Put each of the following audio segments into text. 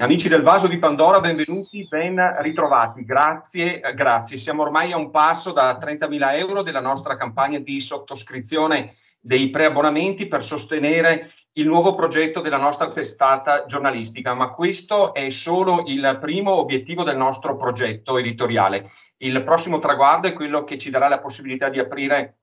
Amici del vaso di Pandora, benvenuti, ben ritrovati. Grazie, grazie. Siamo ormai a un passo da 30.000 euro della nostra campagna di sottoscrizione dei preabbonamenti per sostenere il nuovo progetto della nostra testata giornalistica, ma questo è solo il primo obiettivo del nostro progetto editoriale. Il prossimo traguardo è quello che ci darà la possibilità di aprire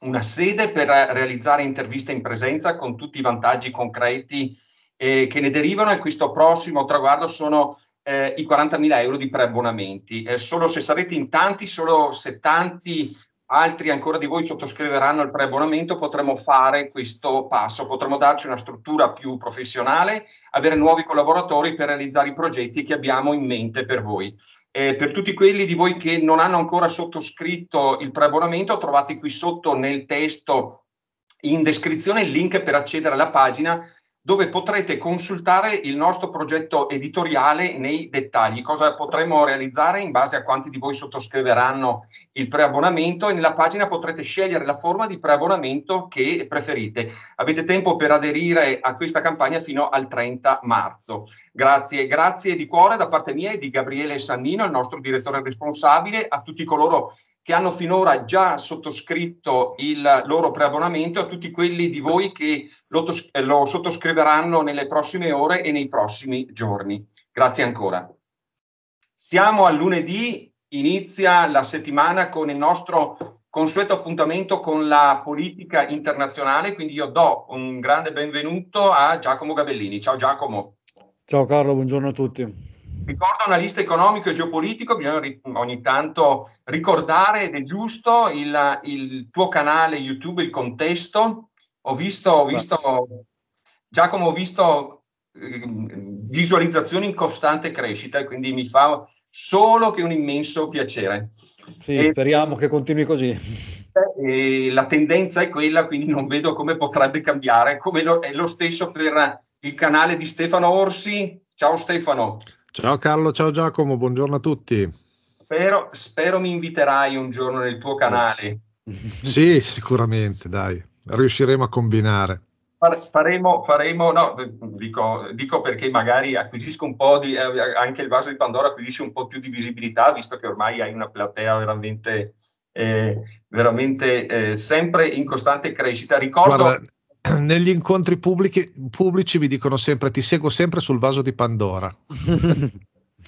una sede per realizzare interviste in presenza con tutti i vantaggi concreti eh, che ne derivano e questo prossimo traguardo sono eh, i 40.000 euro di preabbonamenti. Eh, solo se sarete in tanti, solo se tanti altri ancora di voi sottoscriveranno il preabbonamento, potremo fare questo passo, potremo darci una struttura più professionale, avere nuovi collaboratori per realizzare i progetti che abbiamo in mente per voi. Eh, per tutti quelli di voi che non hanno ancora sottoscritto il preabbonamento, trovate qui sotto nel testo in descrizione il link per accedere alla pagina dove potrete consultare il nostro progetto editoriale nei dettagli, cosa potremo realizzare in base a quanti di voi sottoscriveranno il preabbonamento e nella pagina potrete scegliere la forma di preabbonamento che preferite. Avete tempo per aderire a questa campagna fino al 30 marzo. Grazie, grazie di cuore da parte mia e di Gabriele Sannino, il nostro direttore responsabile, a tutti coloro che che hanno finora già sottoscritto il loro preabbonamento a tutti quelli di voi che lo, tos- eh, lo sottoscriveranno nelle prossime ore e nei prossimi giorni. Grazie ancora. Siamo a lunedì, inizia la settimana con il nostro consueto appuntamento con la politica internazionale, quindi io do un grande benvenuto a Giacomo Gabellini. Ciao Giacomo. Ciao Carlo, buongiorno a tutti. Ricordo analista economico e geopolitico, bisogna ri- ogni tanto ricordare ed è giusto il, il, tuo canale YouTube, il contesto. Ho visto, ho visto Giacomo, ho visto eh, visualizzazioni in costante crescita e quindi mi fa solo che un immenso piacere. Sì, e, speriamo che continui così. Eh, la tendenza è quella, quindi non vedo come potrebbe cambiare, come lo, è lo stesso per il canale di Stefano Orsi. Ciao Stefano. Ciao Carlo, ciao Giacomo, buongiorno a tutti. Spero, spero mi inviterai un giorno nel tuo canale. sì, sicuramente, dai, riusciremo a combinare. Faremo, faremo, no, dico, dico, perché magari acquisisco un po' di, eh, anche il vaso di Pandora acquisisce un po' più di visibilità, visto che ormai hai una platea veramente, eh, veramente eh, sempre in costante crescita. Ricordo... Guarda, negli incontri pubblici, pubblici vi dicono sempre ti seguo sempre sul vaso di Pandora.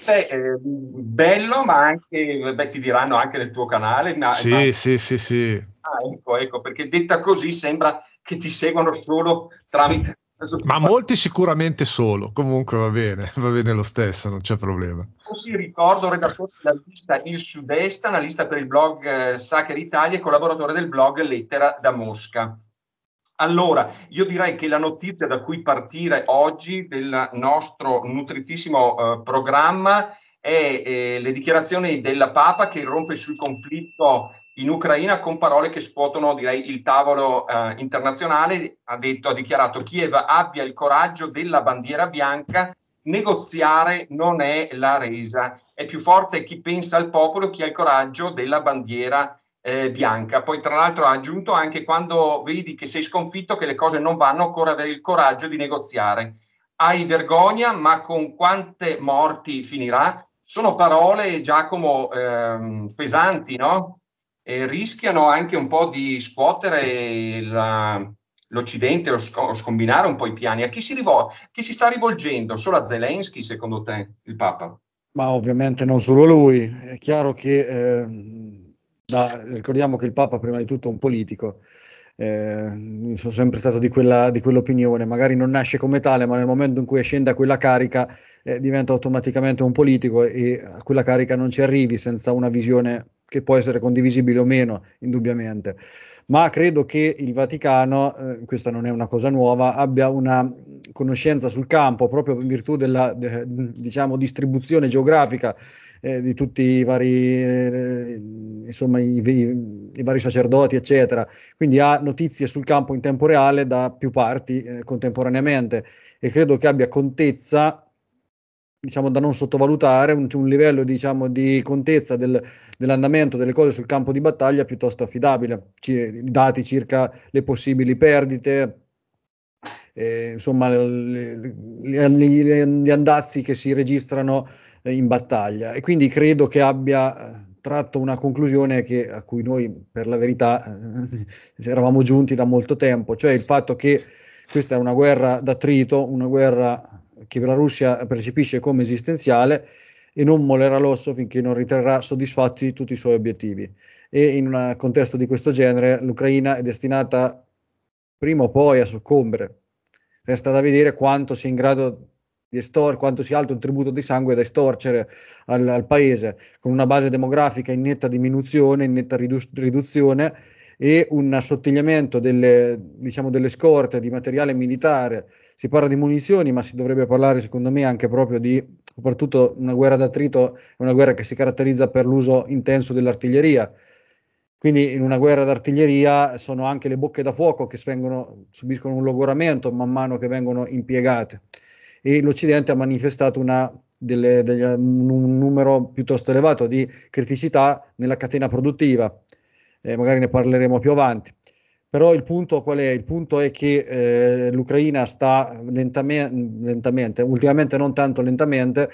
Beh, eh, bello, ma anche beh, ti diranno anche nel tuo canale. Ma, sì, ma... sì, sì, sì. Ah, ecco, ecco, perché detta così sembra che ti seguano solo tramite. ma molti sicuramente solo, comunque va bene, va bene lo stesso, non c'è problema. Così ricordo redattore della lista Il Sud-Est, analista per il blog eh, Sacher Italia e collaboratore del blog Lettera da Mosca. Allora, io direi che la notizia da cui partire oggi del nostro nutritissimo eh, programma è eh, le dichiarazioni della Papa che irrompe sul conflitto in Ucraina con parole che scuotono direi il tavolo eh, internazionale. Ha detto, ha dichiarato Kiev abbia il coraggio della bandiera bianca, negoziare non è la resa, è più forte chi pensa al popolo, chi ha il coraggio della bandiera bianca eh, bianca. Poi tra l'altro ha aggiunto anche quando vedi che sei sconfitto, che le cose non vanno, occorre avere il coraggio di negoziare. Hai vergogna, ma con quante morti finirà? Sono parole, Giacomo, ehm, pesanti, no? E rischiano anche un po' di scuotere la, l'Occidente o, sc- o, scombinare un po' i piani. A chi si, rivol- chi si sta rivolgendo? Solo a Zelensky, secondo te, il Papa? Ma ovviamente non solo lui. È chiaro che eh, da, ricordiamo che il Papa prima di tutto è un politico, eh, sono sempre stato di, quella, di, quell'opinione, magari non nasce come tale, ma nel momento in cui scende a quella carica eh, diventa automaticamente un politico e a quella carica non ci arrivi senza una visione che può essere condivisibile o meno, indubbiamente. Ma credo che il Vaticano, eh, questa non è una cosa nuova, abbia una conoscenza sul campo proprio in virtù della de, diciamo, distribuzione geografica eh, di tutti i vari, eh, insomma, i, i, i, vari sacerdoti, eccetera. Quindi ha notizie sul campo in tempo reale da più parti eh, contemporaneamente e credo che abbia contezza diciamo da non sottovalutare un, un livello diciamo, di contezza del, dell'andamento delle cose sul campo di battaglia piuttosto affidabile C- dati circa le possibili perdite eh, insomma, gli, andazzi che si registrano eh, in battaglia e quindi credo che abbia eh, tratto una conclusione che, a cui noi per la verità eh, eravamo giunti da molto tempo, cioè il fatto che questa è una guerra d'attrito, una guerra che la Russia percepisce come esistenziale e non molerà l'osso finché non riterrà soddisfatti tutti i suoi obiettivi. E in un contesto di questo genere l'Ucraina è destinata prima o poi a soccombere. Resta da vedere quanto sia in grado di estor- quanto sia alto il tributo di sangue da estorcere al, al paese, con una base demografica in netta diminuzione, in netta ridu- riduzione e un assottigliamento delle, diciamo, delle scorte di materiale militare. Si parla di munizioni, ma si dovrebbe parlare, secondo me, anche proprio di soprattutto una guerra d'attrito, è una guerra che si caratterizza per l'uso intenso dell'artiglieria. Quindi in una guerra d'artiglieria sono anche le bocche da fuoco che vengono, subiscono un logoramento man mano che vengono impiegate e l'Occidente ha manifestato una, delle, delle, un numero piuttosto elevato di criticità nella catena produttiva, eh, magari ne parleremo più avanti. Però il punto qual è? Il punto è che eh, l'Ucraina sta lentamente, lentamente, ultimamente non tanto lentamente,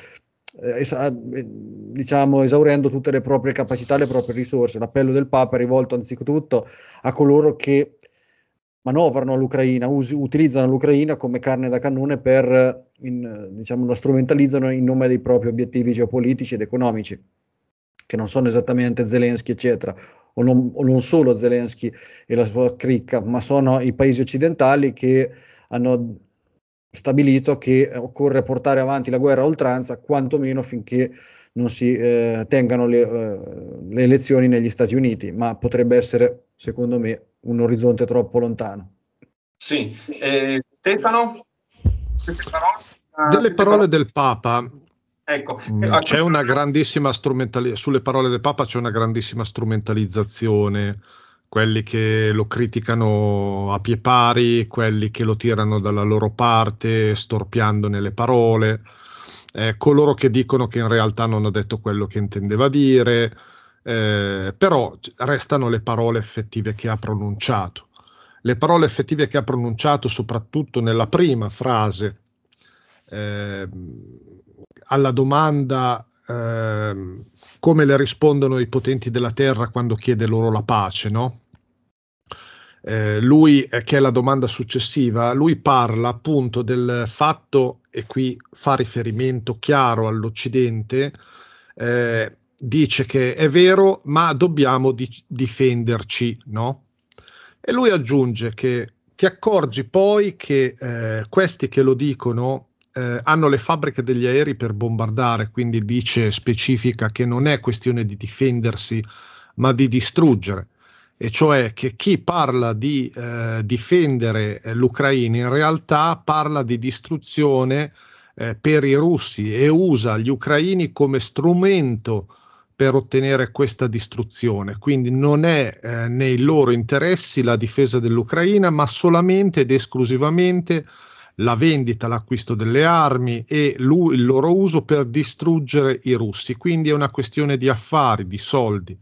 eh, eh, diciamo esaurendo tutte le proprie capacità, le proprie risorse. L'appello del Papa è rivolto anzitutto a coloro che manovrano l'Ucraina, us- utilizzano l'Ucraina come carne da cannone per, in, diciamo, la strumentalizzano in nome dei propri obiettivi geopolitici ed economici, che non sono esattamente Zelensky, eccetera, o non, o non solo Zelensky e la sua cricca, ma sono i paesi occidentali che hanno stabilito che occorre portare avanti la guerra a oltranza, quantomeno finché non si eh, tengano le, eh, le elezioni negli Stati Uniti, ma potrebbe essere, secondo me, un orizzonte troppo lontano. Sì, eh, Stefano? Stefano? Ah, Delle parole del Papa. Ecco. Mm, eh, c'è una grandissima strumentalizzazione, sulle parole del Papa c'è una grandissima strumentalizzazione, quelli che lo criticano a pie pari, quelli che lo tirano dalla loro parte, storpiandone le parole, eh, coloro che dicono che in realtà non ha detto quello che intendeva dire, eh, però restano le parole effettive che ha pronunciato. Le parole effettive che ha pronunciato, soprattutto nella prima frase, eh, alla domanda eh, come le rispondono i potenti della terra quando chiede loro la pace, no? Eh, lui, eh, che è la domanda successiva, lui parla appunto del fatto, e qui fa riferimento chiaro all'Occidente, eh, dice che è vero, ma dobbiamo di- difenderci, no? E lui aggiunge che ti accorgi poi che eh, questi che lo dicono eh, hanno le fabbriche degli aerei per bombardare, quindi dice, specifica che non è questione di difendersi, ma di distruggere. E cioè che chi parla di eh, difendere eh, l'Ucraina in realtà parla di distruzione eh, per i russi e usa gli ucraini come strumento per ottenere questa distruzione. Quindi non è eh, nei loro interessi la difesa dell'Ucraina, ma solamente ed esclusivamente la vendita, l'acquisto delle armi e il loro uso per distruggere i russi. Quindi è una questione di affari, di soldi.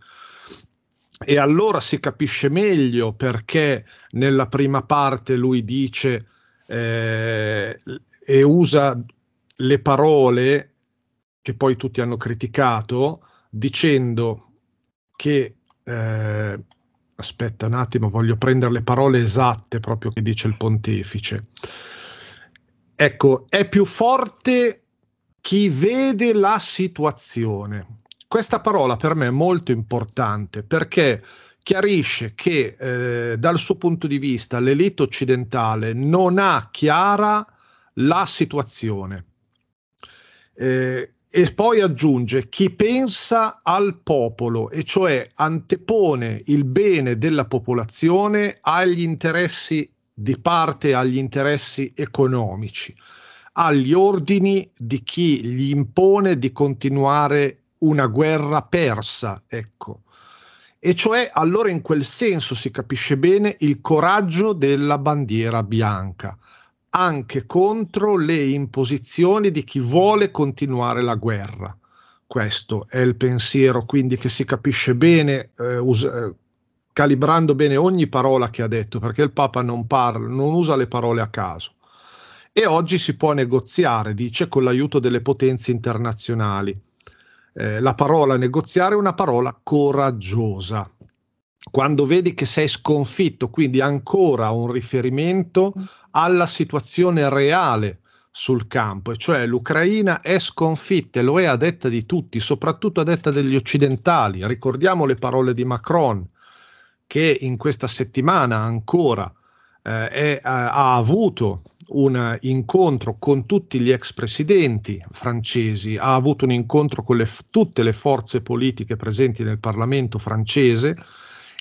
E allora si capisce meglio perché nella prima parte lui dice eh, e usa le parole che poi tutti hanno criticato, dicendo che, eh, aspetta un attimo, voglio prendere le parole esatte proprio che dice il pontefice. Ecco, è più forte chi vede la situazione. Questa parola per me è molto importante perché chiarisce che eh, dal suo punto di vista l'elite occidentale non ha chiara la situazione. Eh, e poi aggiunge chi pensa al popolo, e cioè antepone il bene della popolazione agli interessi di parte, agli interessi economici, agli ordini di chi gli impone di continuare una guerra persa, ecco. E cioè allora in quel senso si capisce bene il coraggio della bandiera bianca, anche contro le imposizioni di chi vuole continuare la guerra. Questo è il pensiero, quindi che si capisce bene, eh, us- eh, calibrando bene ogni parola che ha detto, perché il Papa non, parla, non usa le parole a caso. E oggi si può negoziare, dice, con l'aiuto delle potenze internazionali. Eh, la parola negoziare è una parola coraggiosa. Quando vedi che sei sconfitto, quindi ancora un riferimento alla situazione reale sul campo, e cioè l'Ucraina è sconfitta, e lo è a detta di tutti, soprattutto a detta degli occidentali. Ricordiamo le parole di Macron, che in questa settimana ancora eh, è, eh, ha avuto un incontro con tutti gli ex presidenti francesi, ha avuto un incontro con le, tutte le forze politiche presenti nel Parlamento francese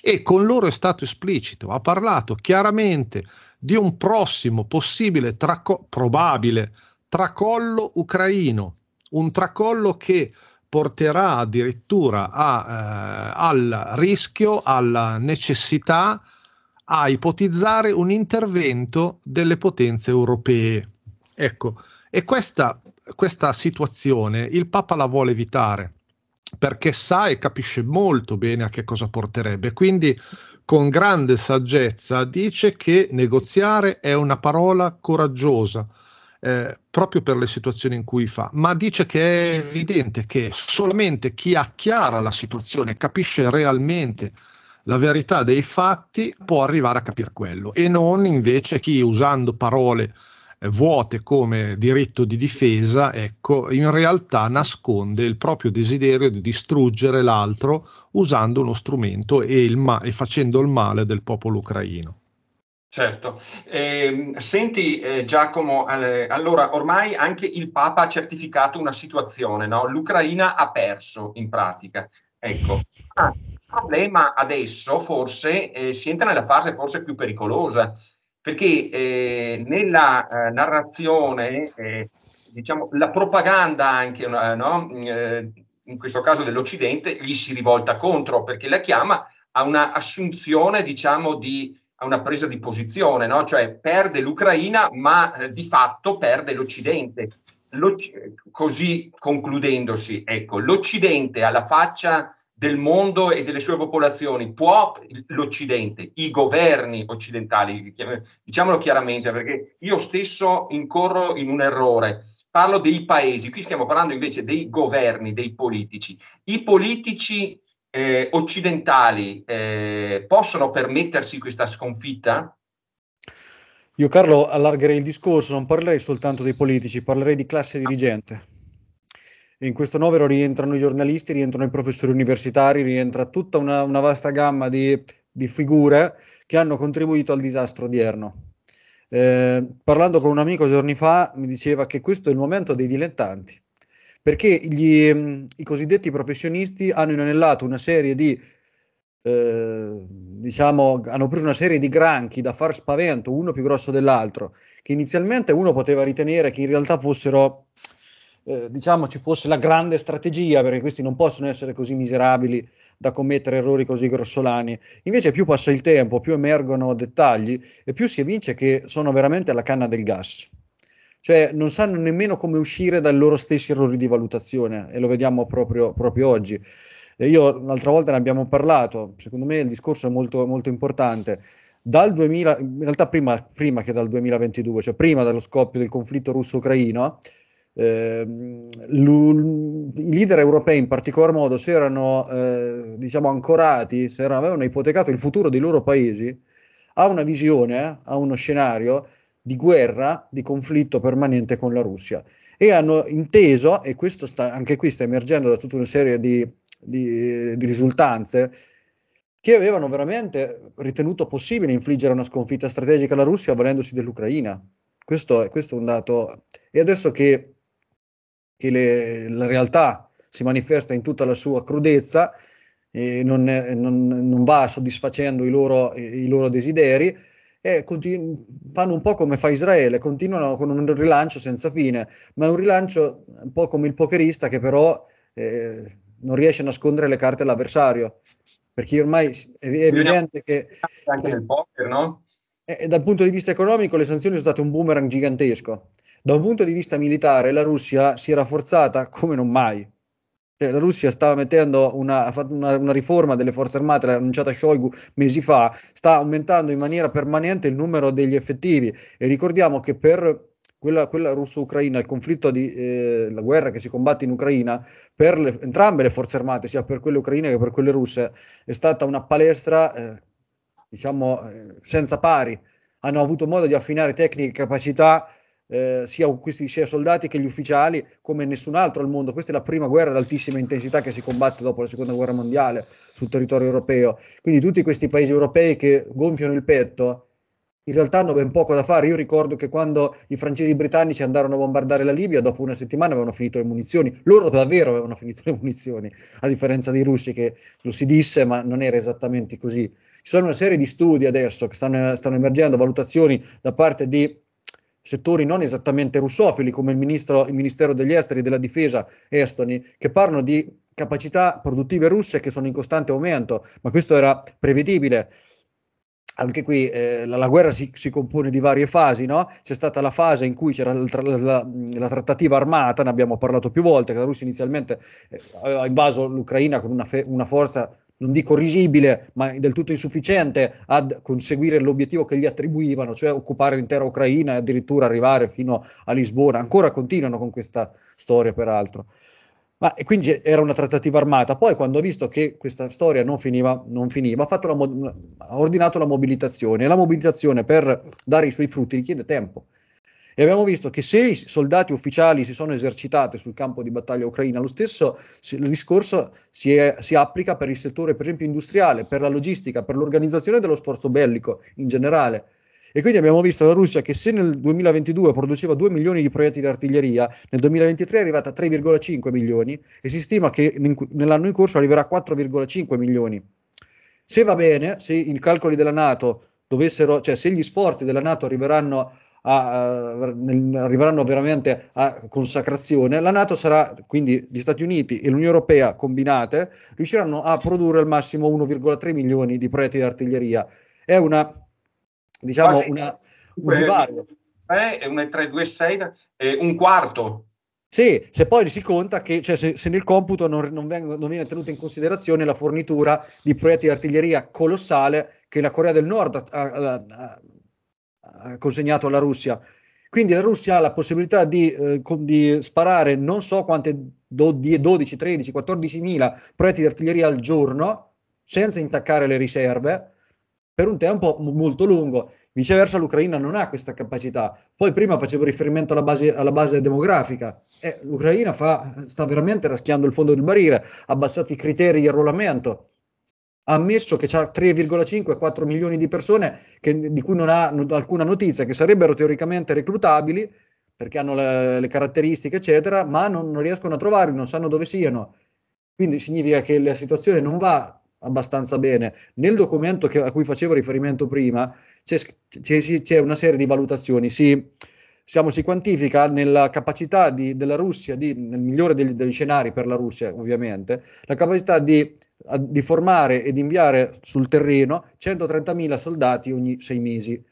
e con loro è stato esplicito, ha parlato chiaramente di un prossimo possibile traco- probabile tracollo ucraino, un tracollo che porterà addirittura a, eh, al rischio, alla necessità a ipotizzare un intervento delle potenze europee. Ecco, e questa, questa situazione il Papa la vuole evitare perché sa e capisce molto bene a che cosa porterebbe. Quindi con grande saggezza dice che negoziare è una parola coraggiosa. Eh, proprio per le situazioni in cui fa, ma dice che è evidente che solamente chi ha chiara la situazione, capisce realmente la verità dei fatti, può arrivare a capire quello e non invece chi usando parole vuote come diritto di difesa, ecco, in realtà nasconde il proprio desiderio di distruggere l'altro usando uno strumento e, ma- e facendo il male del popolo ucraino. Certo. Eh, senti eh, Giacomo, eh, allora ormai anche il Papa ha certificato una situazione, no? L'Ucraina ha perso in pratica. Ecco. Ah, il problema adesso forse eh, si entra nella fase forse più pericolosa, perché eh, nella eh, narrazione, eh, diciamo, la propaganda anche, eh, no? Eh, in questo caso dell'Occidente, gli si rivolta contro, perché la chiama a una assunzione, diciamo, di, a una presa di posizione, no? cioè perde l'Ucraina, ma eh, di fatto perde l'Occidente. L'Occ- così concludendosi, ecco, l'Occidente alla faccia del mondo e delle sue popolazioni può l'Occidente, i governi occidentali, diciamolo chiaramente, perché io stesso incorro in un errore. Parlo dei paesi, qui stiamo parlando invece dei governi, dei politici. I politici eh, occidentali eh, possono permettersi questa sconfitta? Io Carlo allargherei il discorso, non parlerei soltanto dei politici, parlerei di classe dirigente in questo novero rientrano i giornalisti, rientrano i professori universitari, rientra tutta una, una vasta gamma di, di, figure che hanno contribuito al disastro odierno. Eh, parlando con un amico giorni fa mi diceva che questo è il momento dei dilettanti, perché gli, mm, i cosiddetti professionisti hanno inanellato una serie di eh, diciamo, hanno preso una serie di granchi da far spavento, uno più grosso dell'altro, che inizialmente uno poteva ritenere che in realtà fossero eh, diciamo ci fosse la grande strategia, perché questi non possono essere così miserabili da commettere errori così grossolani. Invece più passa il tempo, più emergono dettagli e più si evince che sono veramente alla canna del gas. Cioè non sanno nemmeno come uscire dai loro stessi errori di valutazione e lo vediamo proprio, proprio oggi. E io l'altra volta ne abbiamo parlato, secondo me il discorso è molto, molto importante dal 2000, in realtà prima, prima, che dal 2022, cioè prima dello scoppio del conflitto russo-ucraino, eh, I leader europei in particolar modo si erano eh, diciamo ancorati, si erano, avevano ipotecato il futuro dei loro paesi a una visione, eh, a uno scenario di guerra, di conflitto permanente con la Russia e hanno inteso, e questo sta, anche qui sta emergendo da tutta una serie di, di, di risultanze, che avevano veramente ritenuto possibile infliggere una sconfitta strategica alla Russia avvalendosi dell'Ucraina. Questo, questo, è un dato. E adesso che e le, la realtà si manifesta in tutta la sua crudezza e non, non, non va soddisfacendo i loro, i loro desideri e continu- fanno un po' come fa Israele, continuano con un rilancio senza fine, ma è un rilancio un po' come il pokerista che però eh, non riesce a nascondere le carte all'avversario, perché ormai è evidente che... Anche nel poker, no? Eh, eh, dal punto di vista economico le sanzioni sono state un boomerang gigantesco, da un punto di vista militare la Russia si è rafforzata come non mai. Cioè, la Russia stava mettendo una, una, una riforma delle forze armate, l'ha annunciata Shoigu mesi fa, sta aumentando in maniera permanente il numero degli effettivi e ricordiamo che per quella, quella russo-ucraina, il conflitto di eh, la guerra che si combatte in Ucraina, per le, entrambe le forze armate, sia per quelle ucraine che per quelle russe, è stata una palestra, eh, diciamo, eh, senza pari. Hanno avuto modo di affinare tecniche e capacità eh, sia questi sia soldati che gli ufficiali come nessun altro al mondo. Questa è la prima guerra ad altissima intensità che si combatte dopo la seconda guerra mondiale sul territorio europeo. Quindi tutti questi paesi europei che gonfiano il petto in realtà hanno ben poco da fare. Io ricordo che quando i francesi britannici andarono a bombardare la Libia, dopo una settimana avevano finito le munizioni. Loro davvero avevano finito le munizioni, a differenza dei russi che lo si disse, ma non era esattamente così. Ci sono una serie di studi adesso che stanno, stanno emergendo, valutazioni da parte di settori non esattamente russofili come il, ministro, il Ministero degli Esteri e della Difesa estoni, che parlano di capacità produttive russe che sono in costante aumento, ma questo era prevedibile anche qui eh, la, la, guerra si, si, compone di varie fasi, no? C'è stata la fase in cui c'era tra, la, la, trattativa armata, ne abbiamo parlato più volte, che la Russia inizialmente eh, ha invaso l'Ucraina con una, fe, una forza non dico risibile, ma del tutto insufficiente ad conseguire l'obiettivo che gli attribuivano, cioè occupare l'intera Ucraina e addirittura arrivare fino a Lisbona. Ancora continuano con questa storia, peraltro. Ma, e quindi era una trattativa armata. Poi, quando ha visto che questa storia non finiva, non finiva ha, mo- ha ordinato la mobilitazione. E la mobilitazione, per dare i suoi frutti, richiede tempo e abbiamo visto che se i soldati ufficiali si sono esercitati sul campo di battaglia ucraina, lo stesso lo discorso si, è, si applica per il settore, per esempio, industriale, per la logistica, per l'organizzazione dello sforzo bellico in generale. E quindi abbiamo visto la Russia che se nel 2022 produceva 2 milioni di proiettili d'artiglieria, nel 2023 è arrivata a 3,5 milioni e si stima che nell'anno in corso arriverà a 4,5 milioni. Se va bene, se i calcoli della Nato dovessero, cioè se gli sforzi della Nato arriveranno a, a, nel, arriveranno veramente a consacrazione, la Nato sarà, quindi gli Stati Uniti e l'Unione Europea combinate, riusciranno a produrre al massimo 1,3 milioni di proiettili di artiglieria. È una, diciamo, Quasi, una, un divario. È una 326, è un quarto sì, se poi si conta che cioè, se, se, nel computo non, non, vengo, non, viene tenuta in considerazione la fornitura di proiettili di artiglieria colossale che la Corea del Nord ha, ha, consegnato alla Russia. Quindi la Russia ha la possibilità di, eh, di sparare non so quante 12, 13, 14 mila proiettili di artiglieria al giorno senza intaccare le riserve per un tempo molto lungo. Viceversa l'Ucraina non ha questa capacità. Poi prima facevo riferimento alla base, alla base demografica. Eh, L'Ucraina fa, sta veramente raschiando il fondo del barile, ha abbassato i criteri di arruolamento ammesso che ha 3,5-4 milioni di persone che, di cui non ha no, alcuna notizia, che sarebbero teoricamente reclutabili perché hanno le, le caratteristiche, eccetera, ma non, non, riescono a trovarli, non sanno dove siano. Quindi significa che la situazione non va abbastanza bene. Nel documento che, a cui facevo riferimento prima c'è, c'è, c'è una serie di valutazioni. Si, siamo, si quantifica nella capacità di, della Russia, di, nel migliore degli, degli, scenari per la Russia ovviamente, la capacità di di formare e di inviare sul terreno 130.000 soldati ogni sei mesi.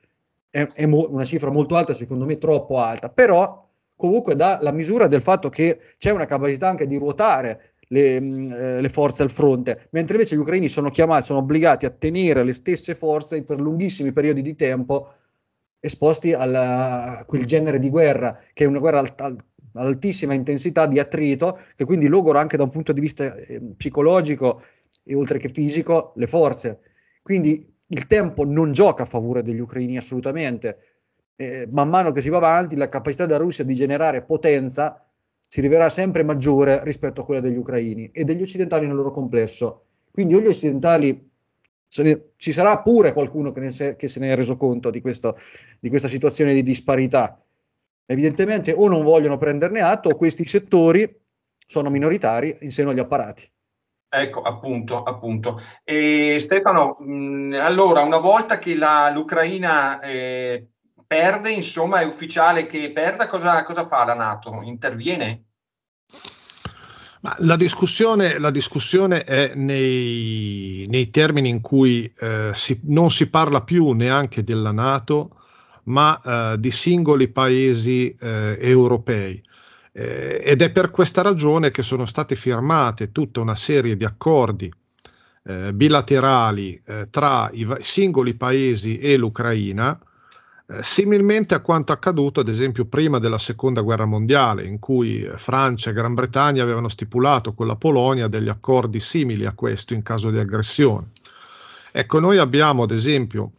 È, è mo- una cifra molto alta, secondo me troppo alta, però comunque dà la misura del fatto che c'è una capacità anche di ruotare le, mh, mm, eh, le, forze al fronte, mentre invece gli ucraini sono chiamati, sono obbligati a tenere le stesse forze per lunghissimi periodi di tempo esposti alla, a quel genere di guerra, che è una guerra alt, alt, altissima intensità di attrito, che quindi logora anche da un punto di vista eh, psicologico e oltre che fisico le forze. Quindi il tempo non gioca a favore degli ucraini assolutamente. Eh, man mano che si va avanti, la capacità della Russia di generare potenza si rivelerà sempre maggiore rispetto a quella degli ucraini e degli occidentali nel loro complesso. Quindi o gli occidentali, ne, ci sarà pure qualcuno che, se, che se ne è reso conto di, questo, di questa situazione di disparità. Evidentemente o non vogliono prenderne atto o questi settori sono minoritari in seno agli apparati. Ecco, appunto, appunto. E Stefano, mh, allora una volta che la, l'Ucraina eh, perde, insomma è ufficiale che perda, cosa, cosa fa la Nato? Interviene? La discussione, la, discussione, è nei, nei termini in cui eh, si, non si parla più neanche della Nato, ma eh, di singoli paesi eh, europei. Eh, ed è per questa ragione che sono state firmate tutta una serie di accordi eh, bilaterali eh, tra i singoli paesi e l'Ucraina, eh, similmente a quanto accaduto ad esempio prima della seconda guerra mondiale, in cui eh, Francia e Gran Bretagna avevano stipulato con la Polonia degli accordi simili a questo in caso di aggressione. Ecco, noi abbiamo ad esempio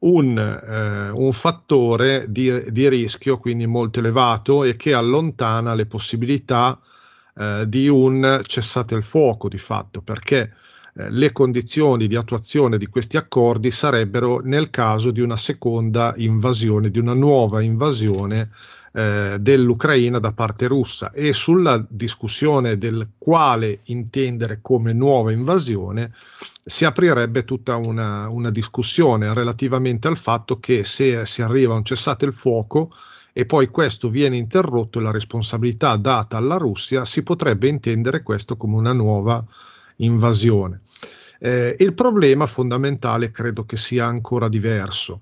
un, eh, un fattore di, di, rischio quindi molto elevato e che allontana le possibilità eh, di un cessate il fuoco di fatto perché eh, le condizioni di attuazione di questi accordi sarebbero nel caso di una seconda invasione, di una nuova invasione eh, dell'Ucraina da parte russa e sulla discussione del quale intendere come nuova invasione si aprirebbe tutta una, una discussione relativamente al fatto che se si arriva a un cessate il fuoco e poi questo viene interrotto e la responsabilità data alla Russia, si potrebbe intendere questo come una nuova invasione. Eh, il problema fondamentale credo che sia ancora diverso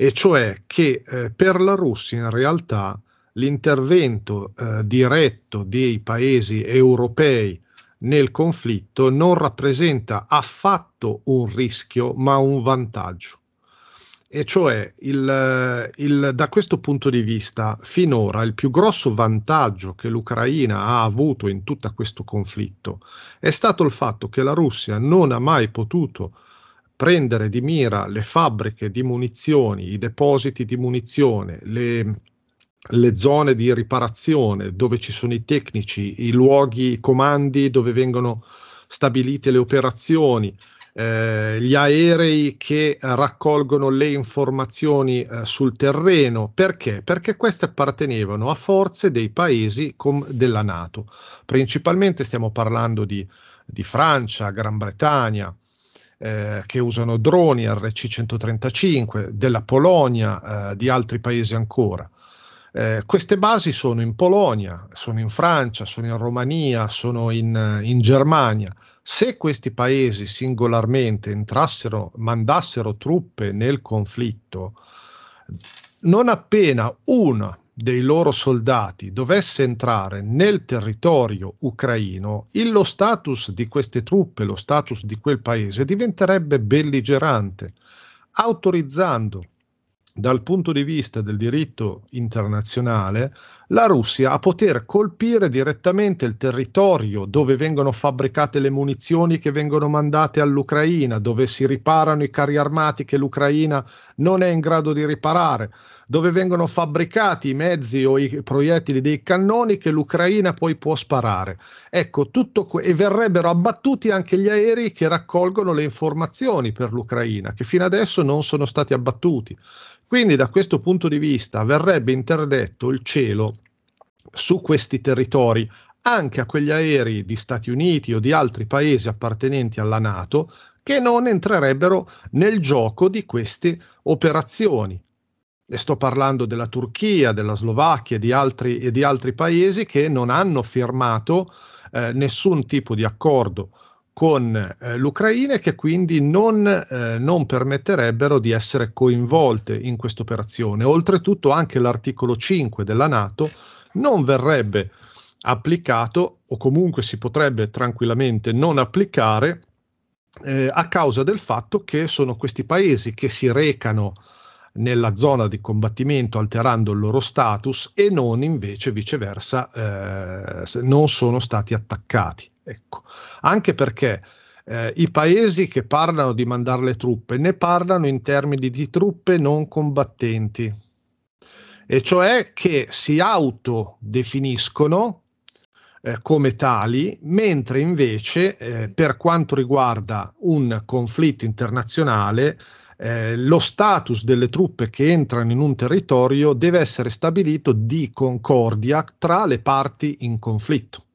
e cioè che eh, per la Russia in realtà l'intervento eh, diretto dei paesi europei nel conflitto non rappresenta affatto un rischio ma un vantaggio. E cioè, il, eh, il, da questo punto di vista, finora il più grosso vantaggio che l'Ucraina ha avuto in tutto questo conflitto è stato il fatto che la Russia non ha mai potuto prendere di mira le fabbriche di munizioni, i depositi di munizione, le, le zone di riparazione dove ci sono i tecnici, i luoghi, i comandi dove vengono stabilite le operazioni, eh, gli aerei che raccolgono le informazioni eh, sul terreno. Perché? Perché queste appartenevano a forze dei paesi com- della Nato. Principalmente stiamo parlando di, di Francia, Gran Bretagna, eh, che usano droni RC-135, della Polonia, eh, di altri paesi ancora. Eh, queste basi sono in Polonia, sono in Francia, sono in Romania, sono in, eh, in Germania. Se questi paesi singolarmente entrassero, mandassero truppe nel conflitto, non appena una dei loro soldati dovesse entrare nel territorio ucraino, lo status di queste truppe, lo status di quel paese diventerebbe belligerante, autorizzando dal punto di vista del diritto internazionale la Russia a poter colpire direttamente il territorio dove vengono fabbricate le munizioni che vengono mandate all'Ucraina, dove si riparano i carri armati che l'Ucraina non è in grado di riparare, dove vengono fabbricati i mezzi o i proiettili dei cannoni che l'Ucraina poi può sparare. Ecco, tutto que- e verrebbero abbattuti anche gli aerei che raccolgono le informazioni per l'Ucraina, che fino adesso non sono stati abbattuti. Quindi da questo punto di vista verrebbe interdetto il cielo su questi territori anche a quegli aerei di Stati Uniti o di altri paesi appartenenti alla Nato che non entrerebbero nel gioco di queste operazioni. E sto parlando della Turchia, della Slovacchia e di altri, e di altri paesi che non hanno firmato eh, nessun tipo di accordo con eh, l'Ucraina e che quindi non, eh, non, permetterebbero di essere coinvolte in questa operazione. Oltretutto anche l'articolo 5 della Nato non verrebbe applicato o comunque si potrebbe tranquillamente non applicare eh, a causa del fatto che sono questi paesi che si recano nella zona di combattimento alterando il loro status e non invece viceversa eh, non sono stati attaccati. Ecco. Anche perché eh, i paesi che parlano di mandare le truppe ne parlano in termini di truppe non combattenti, e cioè che si autodefiniscono eh, come tali, mentre invece eh, per quanto riguarda un conflitto internazionale eh, lo status delle truppe che entrano in un territorio deve essere stabilito di concordia tra le parti in conflitto.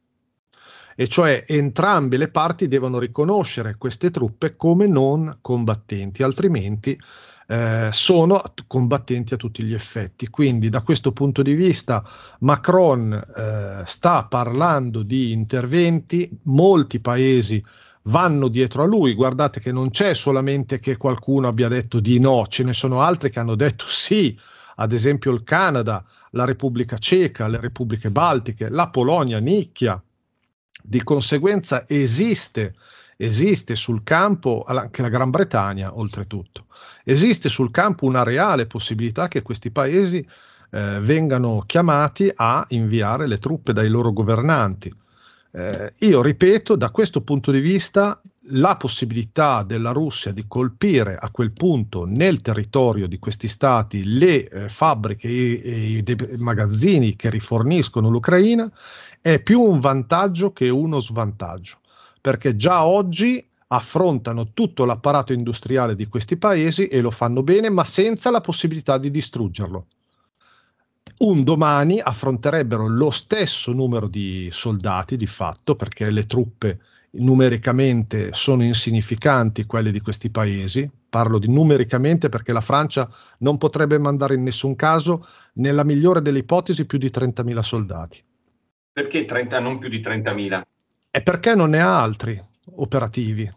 E cioè entrambe le parti devono riconoscere queste truppe come non combattenti, altrimenti eh, sono combattenti a tutti gli effetti. Quindi da questo punto di vista Macron eh, sta parlando di interventi, molti paesi vanno dietro a lui. Guardate che non c'è solamente che qualcuno abbia detto di no, ce ne sono altri che hanno detto sì, ad esempio il Canada, la Repubblica Ceca, le Repubbliche Baltiche, la Polonia nicchia. Di conseguenza esiste esiste sul campo, anche la Gran Bretagna oltretutto, esiste sul campo una reale possibilità che questi paesi eh, vengano chiamati a inviare le truppe dai loro governanti. Eh, io ripeto, da questo punto di vista, la possibilità della Russia di colpire a quel punto nel territorio di questi stati le eh, fabbriche e, e i magazzini che riforniscono l'Ucraina è più un vantaggio che uno svantaggio perché già oggi affrontano tutto l'apparato industriale di questi paesi e lo fanno bene, ma senza la possibilità di distruggerlo. Un domani affronterebbero lo stesso numero di soldati, di fatto, perché le truppe numericamente sono insignificanti quelle di questi paesi. Parlo di numericamente perché la Francia non potrebbe mandare in nessun caso, nella migliore delle ipotesi, più di 30.000 soldati. Perché 30, non più di 30.000? è perché non ne ha altri operativi.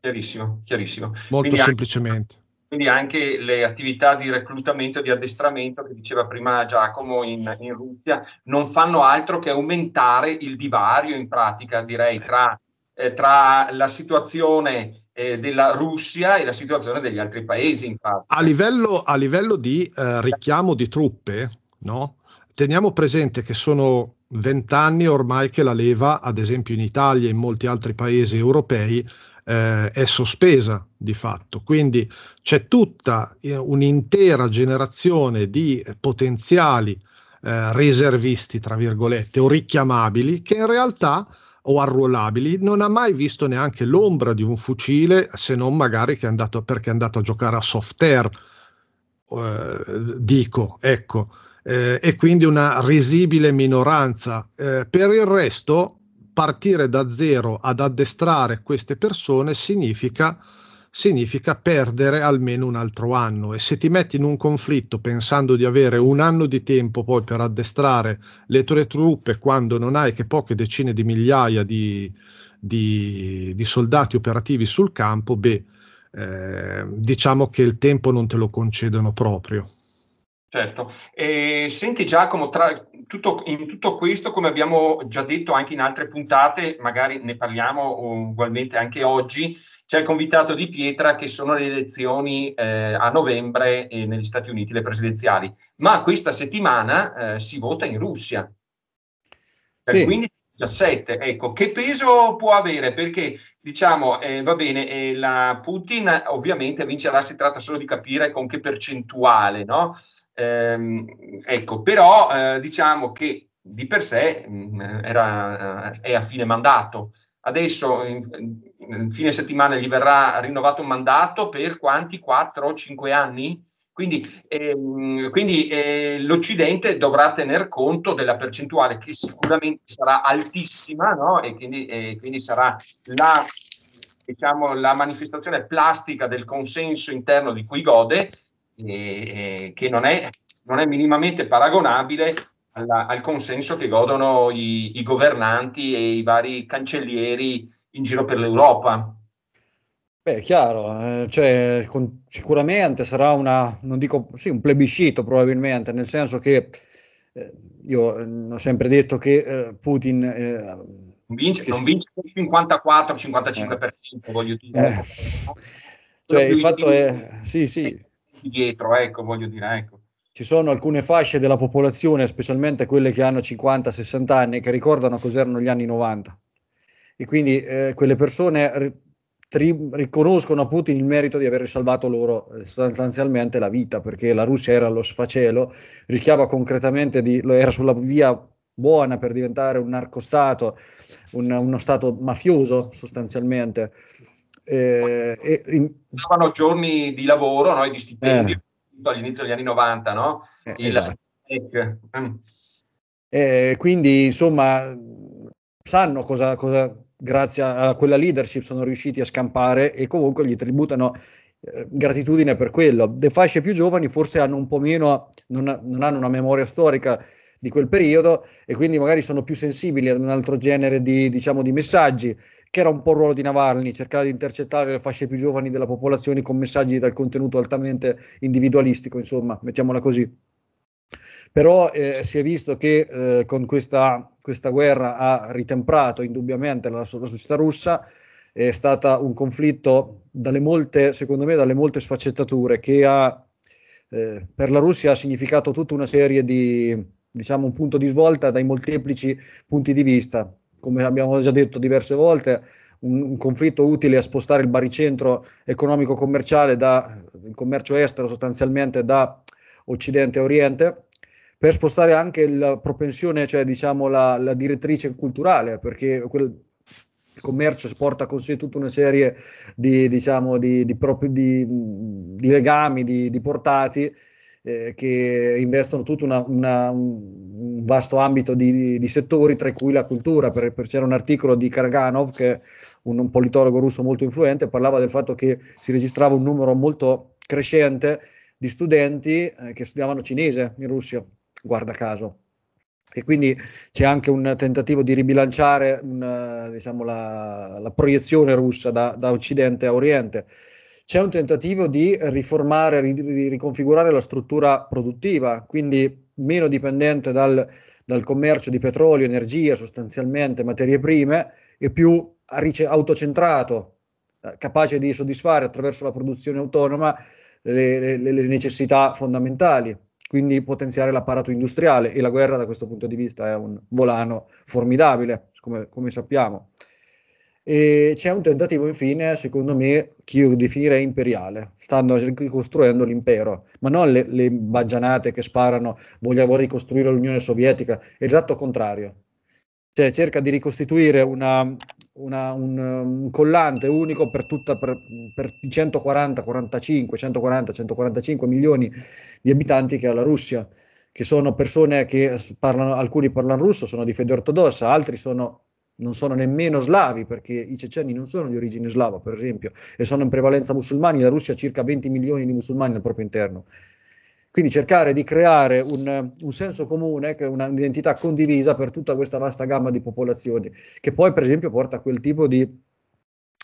Chiarissimo, chiarissimo. Molto quindi semplicemente. Anche, quindi anche le attività di reclutamento e di addestramento che diceva prima Giacomo in, in Russia non fanno altro che aumentare il divario in pratica, direi, eh. tra eh, tra la situazione eh, della Russia e la situazione degli altri paesi. Infatti. A, livello, a livello di eh, richiamo di truppe, no? teniamo presente che sono vent'anni ormai che la leva, ad esempio in Italia e in molti altri paesi europei, eh, è sospesa di fatto. Quindi c'è tutta eh, un'intera generazione di potenziali eh, riservisti, tra virgolette, o richiamabili, che in realtà o arruolabili, non ha mai visto neanche l'ombra di un fucile, se non magari che è andato, perché è andato a giocare a soft air, eh, dico, ecco eh, e quindi una risibile minoranza. Eh, per il resto, partire da zero ad addestrare queste persone significa, significa perdere almeno un altro anno e se ti metti in un conflitto pensando di avere un anno di tempo poi per addestrare le tue truppe quando non hai che poche decine di migliaia di, di, di soldati operativi sul campo, beh, eh, diciamo che il tempo non te lo concedono proprio. Certo, e senti Giacomo, tra, tutto, in tutto questo, come abbiamo già detto anche in altre puntate, magari ne parliamo ugualmente anche oggi, c'è il convitato di pietra che sono le elezioni eh, a novembre eh, negli Stati Uniti, le presidenziali, ma questa settimana eh, si vota in Russia, dal sì. 15 17, ecco, che peso può avere? Perché diciamo, eh, va bene, eh, la Putin ovviamente vincerà, si tratta solo di capire con che percentuale, no? Ehm, ecco, però eh, diciamo che di per sé mh, mm, era, è a fine mandato. Adesso, in, in fine settimana, gli verrà rinnovato un mandato per quanti? 4 o 5 anni? Quindi, ehm, quindi eh, l'Occidente dovrà tener conto della percentuale che sicuramente sarà altissima no? e quindi, eh, quindi sarà la, diciamo, la, manifestazione plastica del consenso interno di cui gode, eh, che non è, non è, minimamente paragonabile alla, al consenso che godono i, i governanti e i vari cancellieri in giro per l'Europa. Beh, chiaro, eh, cioè, con, sicuramente sarà una, non dico, sì, un plebiscito probabilmente, nel senso che eh, io eh, ho sempre detto che eh, Putin... Eh, vince, non si... vince il 54-55%, voglio dire. cioè, il fatto è, sì, sì, dietro, ecco, voglio dire, ecco. Ci sono alcune fasce della popolazione, specialmente quelle che hanno 50-60 anni, che ricordano cos'erano gli anni 90. E quindi eh, quelle persone ri- tri- riconoscono a Putin il merito di aver salvato loro eh, sostanzialmente la vita, perché la Russia era allo sfacelo, rischiava concretamente di... era sulla via buona per diventare un narcostato, un, uno stato mafioso sostanzialmente. Eh, e, in... giorni di lavoro no? e di stipendio eh. all'inizio degli anni 90, no? Eh, Il... esatto. Mm. eh, quindi insomma sanno cosa, cosa, grazie a quella leadership sono riusciti a scampare e comunque gli tributano eh, gratitudine per quello. Le fasce più giovani forse hanno un po' meno, non, non hanno una memoria storica di quel periodo e quindi magari sono più sensibili ad un altro genere di, diciamo, di messaggi che era un po' il ruolo di Navalny, cercare di intercettare le fasce più giovani della popolazione con messaggi dal contenuto altamente individualistico, insomma, mettiamola così però eh, si è visto che eh, con questa, questa, guerra ha ritemprato indubbiamente la, la, società russa, è stato un conflitto dalle molte, secondo me, dalle molte sfaccettature che ha, eh, per la Russia ha significato tutta una serie di, diciamo, un punto di svolta dai molteplici punti di vista, come abbiamo già detto diverse volte, un, un conflitto utile a spostare il baricentro economico-commerciale da il commercio estero sostanzialmente da Occidente a Oriente per spostare anche la propensione, cioè diciamo la, la direttrice culturale, perché quel, il commercio porta con sé tutta una serie di, diciamo, di, di, propri, di legami, di, portati eh, che investono tutto una, una, un vasto ambito di, di, settori, tra cui la cultura. Per, per, c'era un articolo di Karaganov, che un, un politologo russo molto influente, parlava del fatto che si registrava un numero molto crescente di studenti eh, che studiavano cinese in Russia, guarda caso. E quindi c'è anche un tentativo di ribilanciare una, eh, diciamo, la, la, proiezione russa da, da Occidente a Oriente c'è un tentativo di riformare, ri- riconfigurare la struttura produttiva, quindi meno dipendente dal, dal commercio di petrolio, energia sostanzialmente, materie prime, e più autocentrato, eh, capace di soddisfare attraverso la produzione autonoma le, le, le, necessità fondamentali, quindi potenziare l'apparato industriale e la guerra da questo punto di vista è un volano formidabile, come, come sappiamo. E c'è un tentativo infine, secondo me, che io definirei imperiale. Stanno ricostruendo l'impero, ma non le, le baggianate che sparano, vogliamo ricostruire l'Unione Sovietica, esatto l'esatto contrario. Cioè cerca di ricostituire una, una, un, un, collante unico per, tutta, per, per i 140, 45, 140, 145 milioni di abitanti che ha la Russia, che sono persone che parlano, alcuni parlano russo, sono di fede ortodossa, altri sono non sono nemmeno slavi, perché i ceceni non sono di origine slava, per esempio, e sono in prevalenza musulmani, la Russia ha circa 20 milioni di musulmani al proprio interno. Quindi cercare di creare un, un senso comune, un'identità condivisa per tutta questa vasta gamma di popolazioni, che poi per esempio porta a quel tipo di,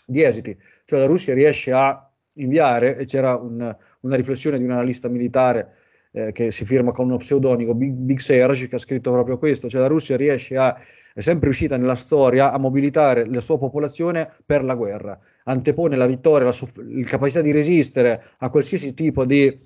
di esiti. Cioè la Russia riesce a inviare, e c'era un, una riflessione di un analista militare eh, che si firma con uno pseudonimo, Big, Big Serge, che ha scritto proprio questo, cioè la Russia riesce a, è sempre riuscita nella storia a mobilitare la sua popolazione per la guerra, antepone la vittoria, la, soff- la capacità di resistere a qualsiasi tipo di,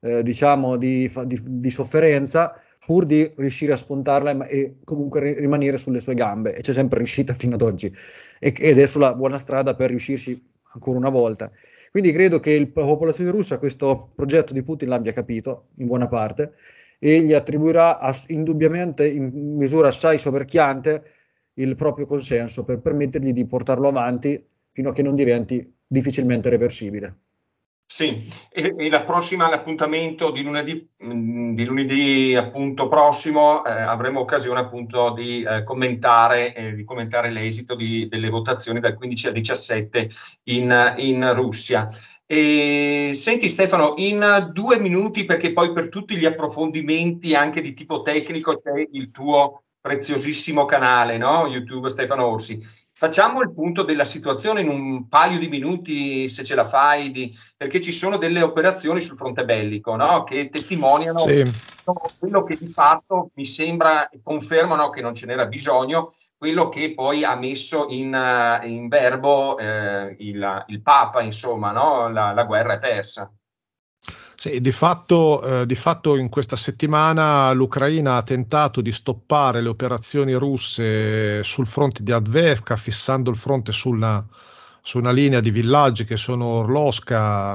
eh, diciamo, di, di, di sofferenza pur di riuscire a spuntarla e comunque rimanere sulle sue gambe, e c'è sempre riuscita fino ad oggi, ed è sulla buona strada per riuscirci ancora una volta. Quindi credo che la popolazione russa questo progetto di Putin l'abbia capito in buona parte e gli attribuirà indubbiamente in misura assai soverchiante il proprio consenso per permettergli di portarlo avanti fino a che non diventi difficilmente reversibile. Sì, e, e, la prossima, l'appuntamento di lunedì, mm, di lunedì appunto prossimo eh, avremo occasione appunto di, eh, commentare, eh, commentare, l'esito delle votazioni dal 15 al 17 in, in Russia. E, senti Stefano, in due minuti, perché poi per tutti gli approfondimenti anche di tipo tecnico c'è il tuo preziosissimo canale, no? YouTube Stefano Orsi. Facciamo il punto della situazione in un paio di minuti, se ce la fai, di, perché ci sono delle operazioni sul fronte bellico no? che testimoniano sì. quello che di fatto mi sembra confermano che non ce n'era bisogno, quello che poi ha messo in, eh, in verbo eh, il, il, Papa, insomma, no? la, la guerra è persa. Sì, di, fatto, eh, di fatto, in questa settimana l'Ucraina ha tentato di stoppare le operazioni russe sul fronte di Advevka, fissando il fronte sulla, su una linea di villaggi che sono Orloska,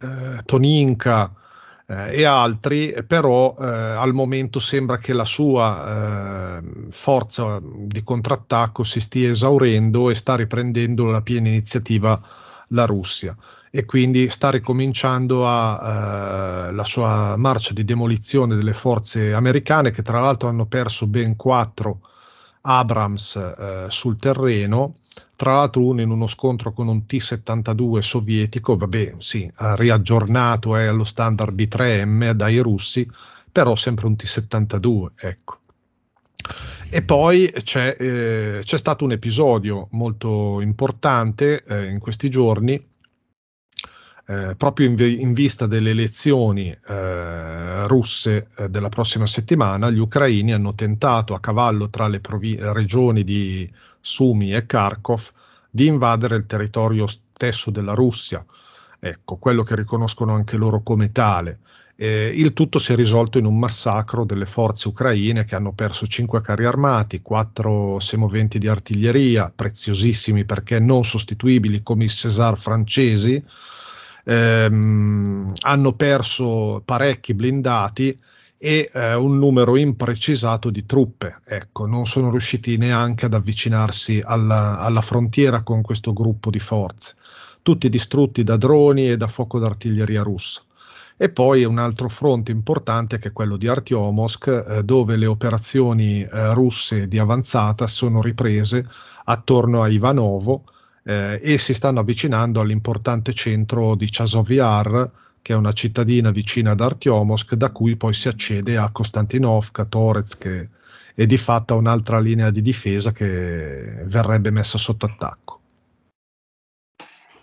eh, Toninka eh, e altri, però eh, al momento sembra che la sua eh, forza di contrattacco si stia esaurendo e sta riprendendo la piena iniziativa la Russia e quindi sta ricominciando a, eh, la sua marcia di demolizione delle forze americane che tra l'altro hanno perso ben quattro Abrams eh, sul terreno, tra l'altro uno in uno scontro con un T-72 sovietico, vabbè sì, riaggiornato eh, allo standard di 3M dai russi, però sempre un T-72, ecco. E poi c'è, eh, c'è stato un episodio molto importante eh, in questi giorni eh, proprio in, in, vista delle elezioni eh, russe eh, della prossima settimana, gli ucraini hanno tentato a cavallo tra le provi- regioni di Sumi e Kharkov di invadere il territorio stesso della Russia, ecco, quello che riconoscono anche loro come tale. Eh, il tutto si è risolto in un massacro delle forze ucraine che hanno perso 5 carri armati, 4 semoventi di artiglieria, preziosissimi perché non sostituibili come i César francesi, ehm, hanno perso parecchi blindati e eh, un numero imprecisato di truppe. Ecco, non sono riusciti neanche ad avvicinarsi alla, alla frontiera con questo gruppo di forze, tutti distrutti da droni e da fuoco d'artiglieria russa. E poi un altro fronte importante che è quello di Artiomovsk, eh, dove le operazioni eh, russe di avanzata sono riprese attorno a Ivanovo, eh, e si stanno avvicinando all'importante centro di Chasoviar, che è una cittadina vicina ad Artiomosk, da cui poi si accede a Kostantinovka, Torez, che è di fatto un'altra linea di difesa che verrebbe messa sotto attacco.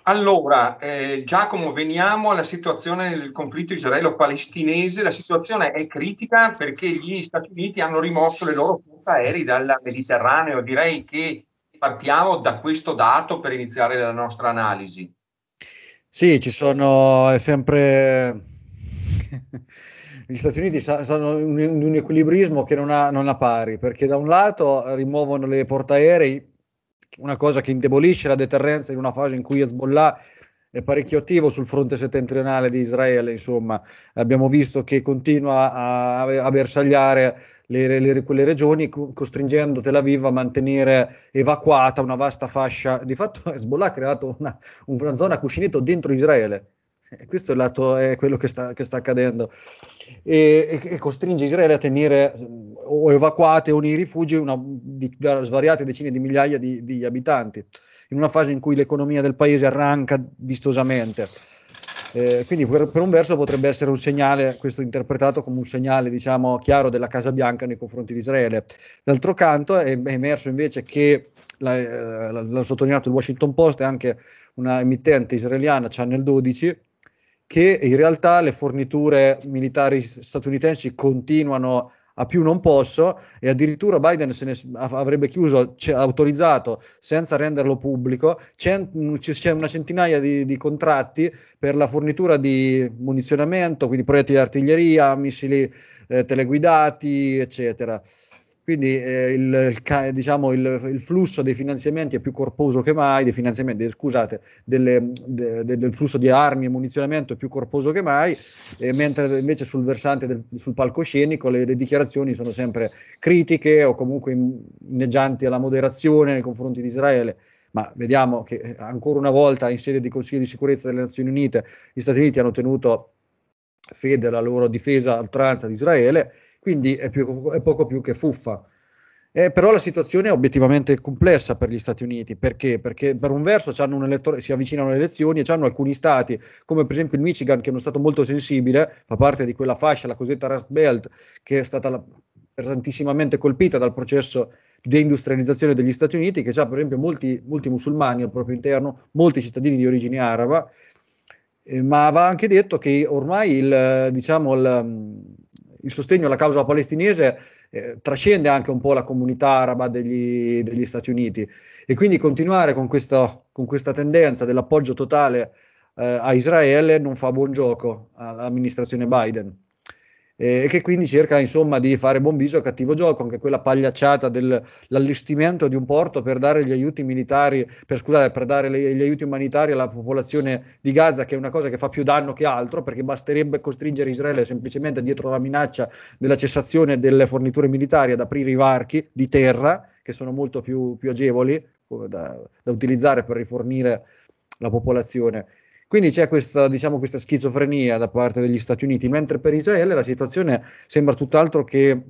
Allora, eh, Giacomo, veniamo alla situazione del conflitto israelo-palestinese. La situazione è critica perché gli Stati Uniti hanno rimosso le loro forze aeree dal Mediterraneo. Direi che partiamo da questo dato per iniziare la nostra analisi. Sì, ci sono sempre... Gli Stati Uniti sono un, un equilibrismo che non ha, non ha pari, perché da un lato rimuovono le portaerei, una cosa che indebolisce la deterrenza in una fase in cui Hezbollah è parecchio attivo sul fronte settentrionale di Israele, insomma, abbiamo visto che continua a, a bersagliare le, le, quelle regioni, costringendo Tel Aviv a mantenere evacuata una vasta fascia. Di fatto Hezbollah ha creato una, una zona cuscinetto dentro Israele. E eh, questo è, lato, è quello che sta, che sta accadendo. E, e, costringe Israele a tenere o evacuate o nei rifugi una, di, svariate decine di migliaia di, di abitanti, in una fase in cui l'economia del paese arranca vistosamente. Eh, quindi per, per, un verso potrebbe essere un segnale, questo interpretato come un segnale diciamo, chiaro della Casa Bianca nei confronti di Israele. D'altro canto è, è emerso invece che eh, l'ha, sottolineato il Washington Post e anche una emittente israeliana, Channel 12, che in realtà le forniture militari statunitensi continuano a più non posso e addirittura Biden se ne avrebbe chiuso, c- cioè, autorizzato senza renderlo pubblico, c'è, c'è una centinaia di, di, contratti per la fornitura di munizionamento, quindi proiettili di artiglieria, missili eh, teleguidati, eccetera. Quindi eh, il, il, diciamo, il, il, flusso dei finanziamenti è più corposo che mai, dei finanziamenti, eh, scusate, delle, de, de, del flusso di armi e munizionamento è più corposo che mai, eh, mentre invece sul versante, del, sul palcoscenico, le, le, dichiarazioni sono sempre critiche o comunque inneggianti alla moderazione nei confronti di Israele. Ma vediamo che eh, ancora una volta in sede di Consiglio di sicurezza delle Nazioni Unite gli Stati Uniti hanno tenuto fede alla loro difesa a oltranza di Israele quindi è, più, è poco più che fuffa. Eh, però la situazione è obiettivamente complessa per gli Stati Uniti, perché? Perché per un verso un elettore, si avvicinano le elezioni e hanno alcuni stati, come per esempio il Michigan, che è uno stato molto sensibile, fa parte di quella fascia, la cosiddetta Rust Belt, che è stata la, pesantissimamente colpita dal processo di deindustrializzazione degli Stati Uniti, che ha per esempio molti, molti musulmani al proprio interno, molti cittadini di origine araba, eh, ma va anche detto che ormai il, diciamo, il, il sostegno alla causa palestinese eh, trascende anche un po' la comunità araba degli, degli Stati Uniti e quindi continuare con questa, con questa tendenza dell'appoggio totale eh, a Israele non fa buon gioco all'amministrazione Biden. Eh, e che quindi cerca insomma di fare buon viso a cattivo gioco, anche quella pagliacciata dell'allestimento di un porto per dare gli aiuti militari, per, scusate, per dare gli, gli aiuti umanitari alla popolazione di Gaza, che è una cosa che fa più danno che altro, perché basterebbe costringere Israele semplicemente dietro la minaccia della cessazione delle forniture militari ad aprire i varchi di terra, che sono molto più, più agevoli da, da utilizzare per rifornire la popolazione. Quindi c'è questa, diciamo, questa schizofrenia da parte degli Stati Uniti, mentre per Israele la situazione sembra tutt'altro che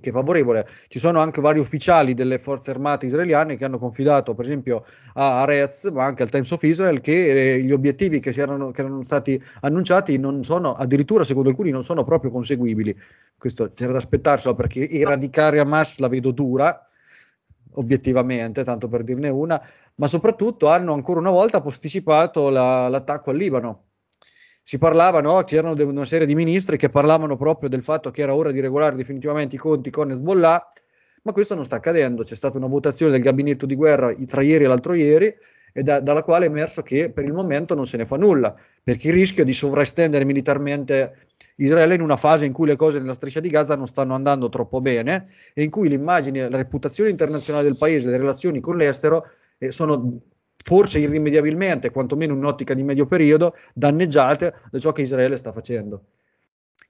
che favorevole. Ci sono anche vari ufficiali delle forze armate israeliane che hanno confidato, per esempio, a Arez, ma anche al Times of Israel, che eh, gli obiettivi che, erano, che erano, stati annunciati non sono, addirittura secondo alcuni, non sono proprio conseguibili. Questo c'era da aspettarselo perché eradicare Hamas la vedo dura, obiettivamente, tanto per dirne una, ma soprattutto hanno ancora una volta posticipato la, l'attacco al Libano. Si parlava, no? c'erano de- una serie di ministri che parlavano proprio del fatto che era ora di regolare definitivamente i conti con Hezbollah, ma questo non sta accadendo. C'è stata una votazione del gabinetto di guerra tra ieri e l'altro ieri, e da- dalla quale è emerso che per il momento non se ne fa nulla, perché il rischio di sovraestendere militarmente Israele in una fase in cui le cose nella striscia di Gaza non stanno andando troppo bene e in cui l'immagine, la reputazione internazionale del paese, le relazioni con l'estero eh, sono forse irrimediabilmente, quantomeno in un'ottica di medio periodo, danneggiate da ciò che Israele sta facendo.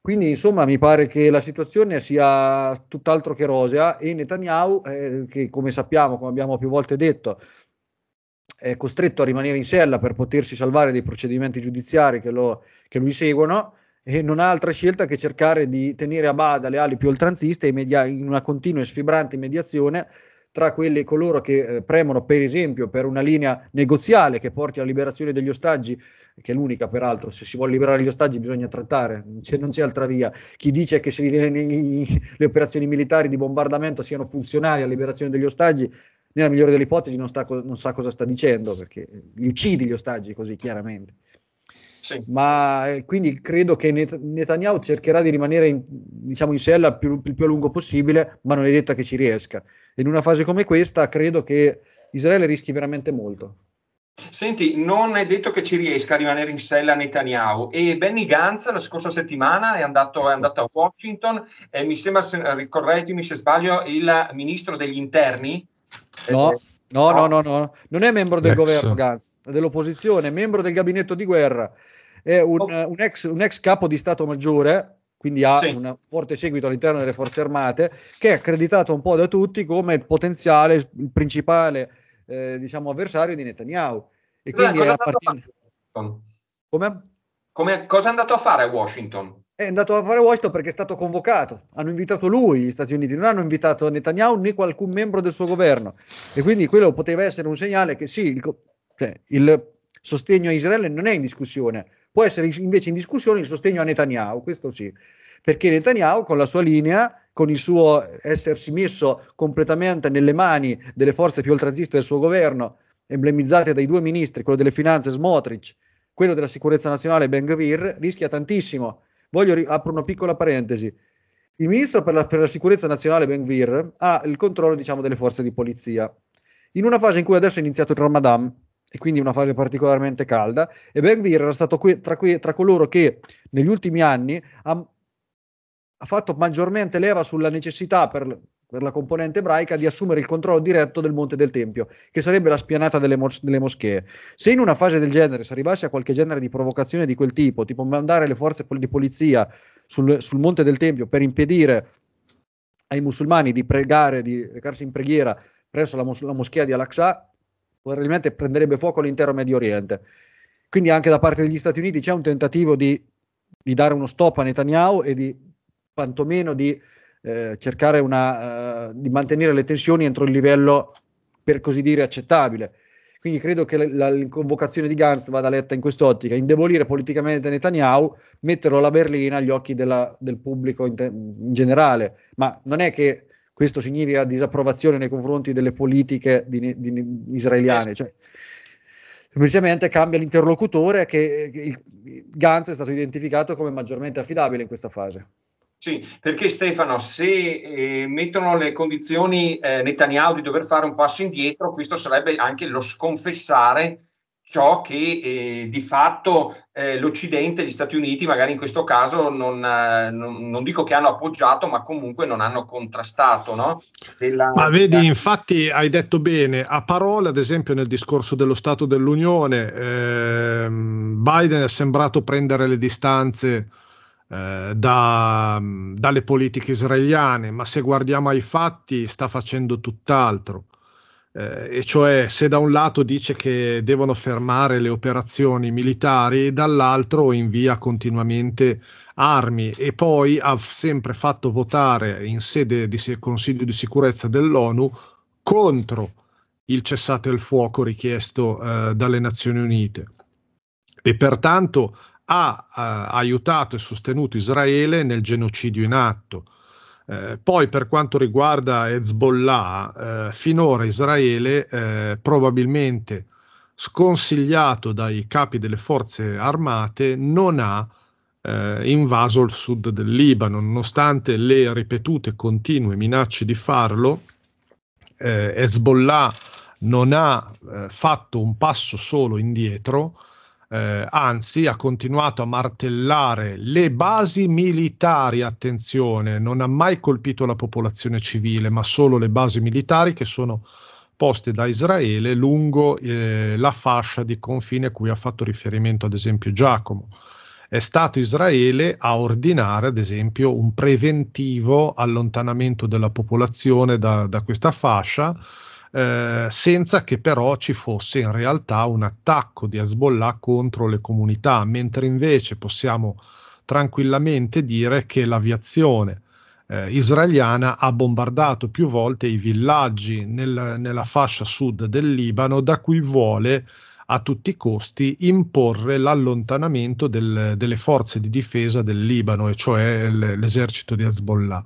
Quindi, insomma, mi pare che la situazione sia tutt'altro che rosea e Netanyahu, eh, che come sappiamo, come abbiamo più volte detto, è costretto a rimanere in sella per potersi salvare dei procedimenti giudiziari che, lo, che lui seguono, e non ha altra scelta che cercare di tenere a bada le ali più oltranziste in una continua e sfibrante mediazione tra quelli, coloro che eh, premono per esempio per una linea negoziale che porti alla liberazione degli ostaggi, che è l'unica peraltro, se si vuole liberare gli ostaggi bisogna trattare, c'è, non c'è altra via. Chi dice che se le, le operazioni militari di bombardamento siano funzionali alla liberazione degli ostaggi, nella migliore delle ipotesi non, sta, non sa cosa sta dicendo, perché li uccidi gli ostaggi così chiaramente. Sì. Ma eh, quindi credo che Net- Netanyahu cercherà di rimanere in, diciamo, in sella il più, più, a lungo possibile, ma non è detta che ci riesca. In una fase come questa, credo che Israele rischi veramente molto. Senti, non è detto che ci riesca a rimanere in sella Netanyahu e Benny Gantz la scorsa settimana è andato, è andato a Washington e mi sembra, se, eh, correggimi se sbaglio, il ministro degli interni. No, No, ah. no, no, no, non è membro del ex. governo Gans, dell'opposizione, è membro del gabinetto di guerra, è un, oh. un, ex, un ex, capo di Stato Maggiore, quindi ha sì. un forte seguito all'interno delle forze armate, che è accreditato un po' da tutti come il potenziale, il principale eh, diciamo, avversario di Netanyahu. E quindi Beh, è appartiene... Come? come? Cosa è andato a fare a Washington? è andato a fare Washington perché è stato convocato. Hanno invitato lui gli Stati Uniti, non hanno invitato Netanyahu né qualcun membro del suo governo. E quindi quello poteva essere un segnale che sì, il, cioè, il sostegno a Israele non è in discussione, può essere invece in discussione il sostegno a Netanyahu, questo sì. Perché Netanyahu con la sua linea, con il suo essersi messo completamente nelle mani delle forze più oltranziste del suo governo, emblemizzate dai due ministri, quello delle finanze Smotrich, quello della sicurezza nazionale Ben Gavir, rischia tantissimo Voglio apro una piccola parentesi. Il ministro per la, per la sicurezza nazionale Ben Benvir ha il controllo diciamo, delle forze di polizia. In una fase in cui adesso è iniziato il Ramadan, e quindi una fase particolarmente calda, e Benvir era stato que- tra, que- tra coloro che negli ultimi anni ha ha fatto maggiormente leva sulla necessità per, per la componente ebraica di assumere il controllo diretto del Monte del Tempio, che sarebbe la spianata delle, mos- delle, moschee. Se in una fase del genere si arrivasse a qualche genere di provocazione di quel tipo, tipo mandare le forze di polizia sul, sul Monte del Tempio per impedire ai musulmani di pregare, di recarsi in preghiera presso la, mos- la moschea di Al-Aqsa, probabilmente prenderebbe fuoco l'intero Medio Oriente. Quindi anche da parte degli Stati Uniti c'è un tentativo di, di dare uno stop a Netanyahu e di quantomeno di eh, cercare una, uh, di mantenere le tensioni entro il livello, per così dire, accettabile. Quindi credo che la, la convocazione di Gantz vada letta in quest'ottica, indebolire politicamente Netanyahu, metterlo alla berlina agli occhi della, del pubblico in, te- in, generale. Ma non è che questo significa disapprovazione nei confronti delle politiche di, di, di israeliane. Cioè, semplicemente cambia l'interlocutore che, che il, Gantz è stato identificato come maggiormente affidabile in questa fase. Sì, perché Stefano, se eh, mettono le condizioni eh, Netanyahu di dover fare un passo indietro, questo sarebbe anche lo sconfessare ciò che eh, di fatto eh, l'Occidente, gli Stati Uniti, magari in questo caso, non, eh, non, non, dico che hanno appoggiato, ma comunque non hanno contrastato. No? Della, ma vedi, infatti hai detto bene, a parole, ad esempio nel discorso dello Stato dell'Unione, ehm, Biden è sembrato prendere le distanze eh, da, dalle politiche israeliane, ma se guardiamo ai fatti sta facendo tutt'altro. Eh, e cioè se da un lato dice che devono fermare le operazioni militari, dall'altro invia continuamente armi e poi ha sempre fatto votare in sede di Consiglio di sicurezza dell'ONU contro il cessate il fuoco richiesto eh, dalle Nazioni Unite. E pertanto ha eh, aiutato e sostenuto Israele nel genocidio in atto. Eh, poi per quanto riguarda Hezbollah, eh, finora Israele eh, probabilmente sconsigliato dai capi delle forze armate non ha eh, invaso il sud del Libano, nonostante le ripetute continue minacce di farlo, eh, Hezbollah non ha eh, fatto un passo solo indietro eh, anzi ha continuato a martellare le basi militari, attenzione, non ha mai colpito la popolazione civile, ma solo le basi militari che sono poste da Israele lungo eh, la fascia di confine a cui ha fatto riferimento ad esempio Giacomo. È stato Israele a ordinare ad esempio un preventivo allontanamento della popolazione da, da questa fascia, eh, senza che però ci fosse in realtà un attacco di Hezbollah contro le comunità, mentre invece possiamo tranquillamente dire che l'aviazione eh, israeliana ha bombardato più volte i villaggi nel, nella fascia sud del Libano da cui vuole a tutti i costi imporre l'allontanamento del, delle forze di difesa del Libano, e cioè l'esercito di Hezbollah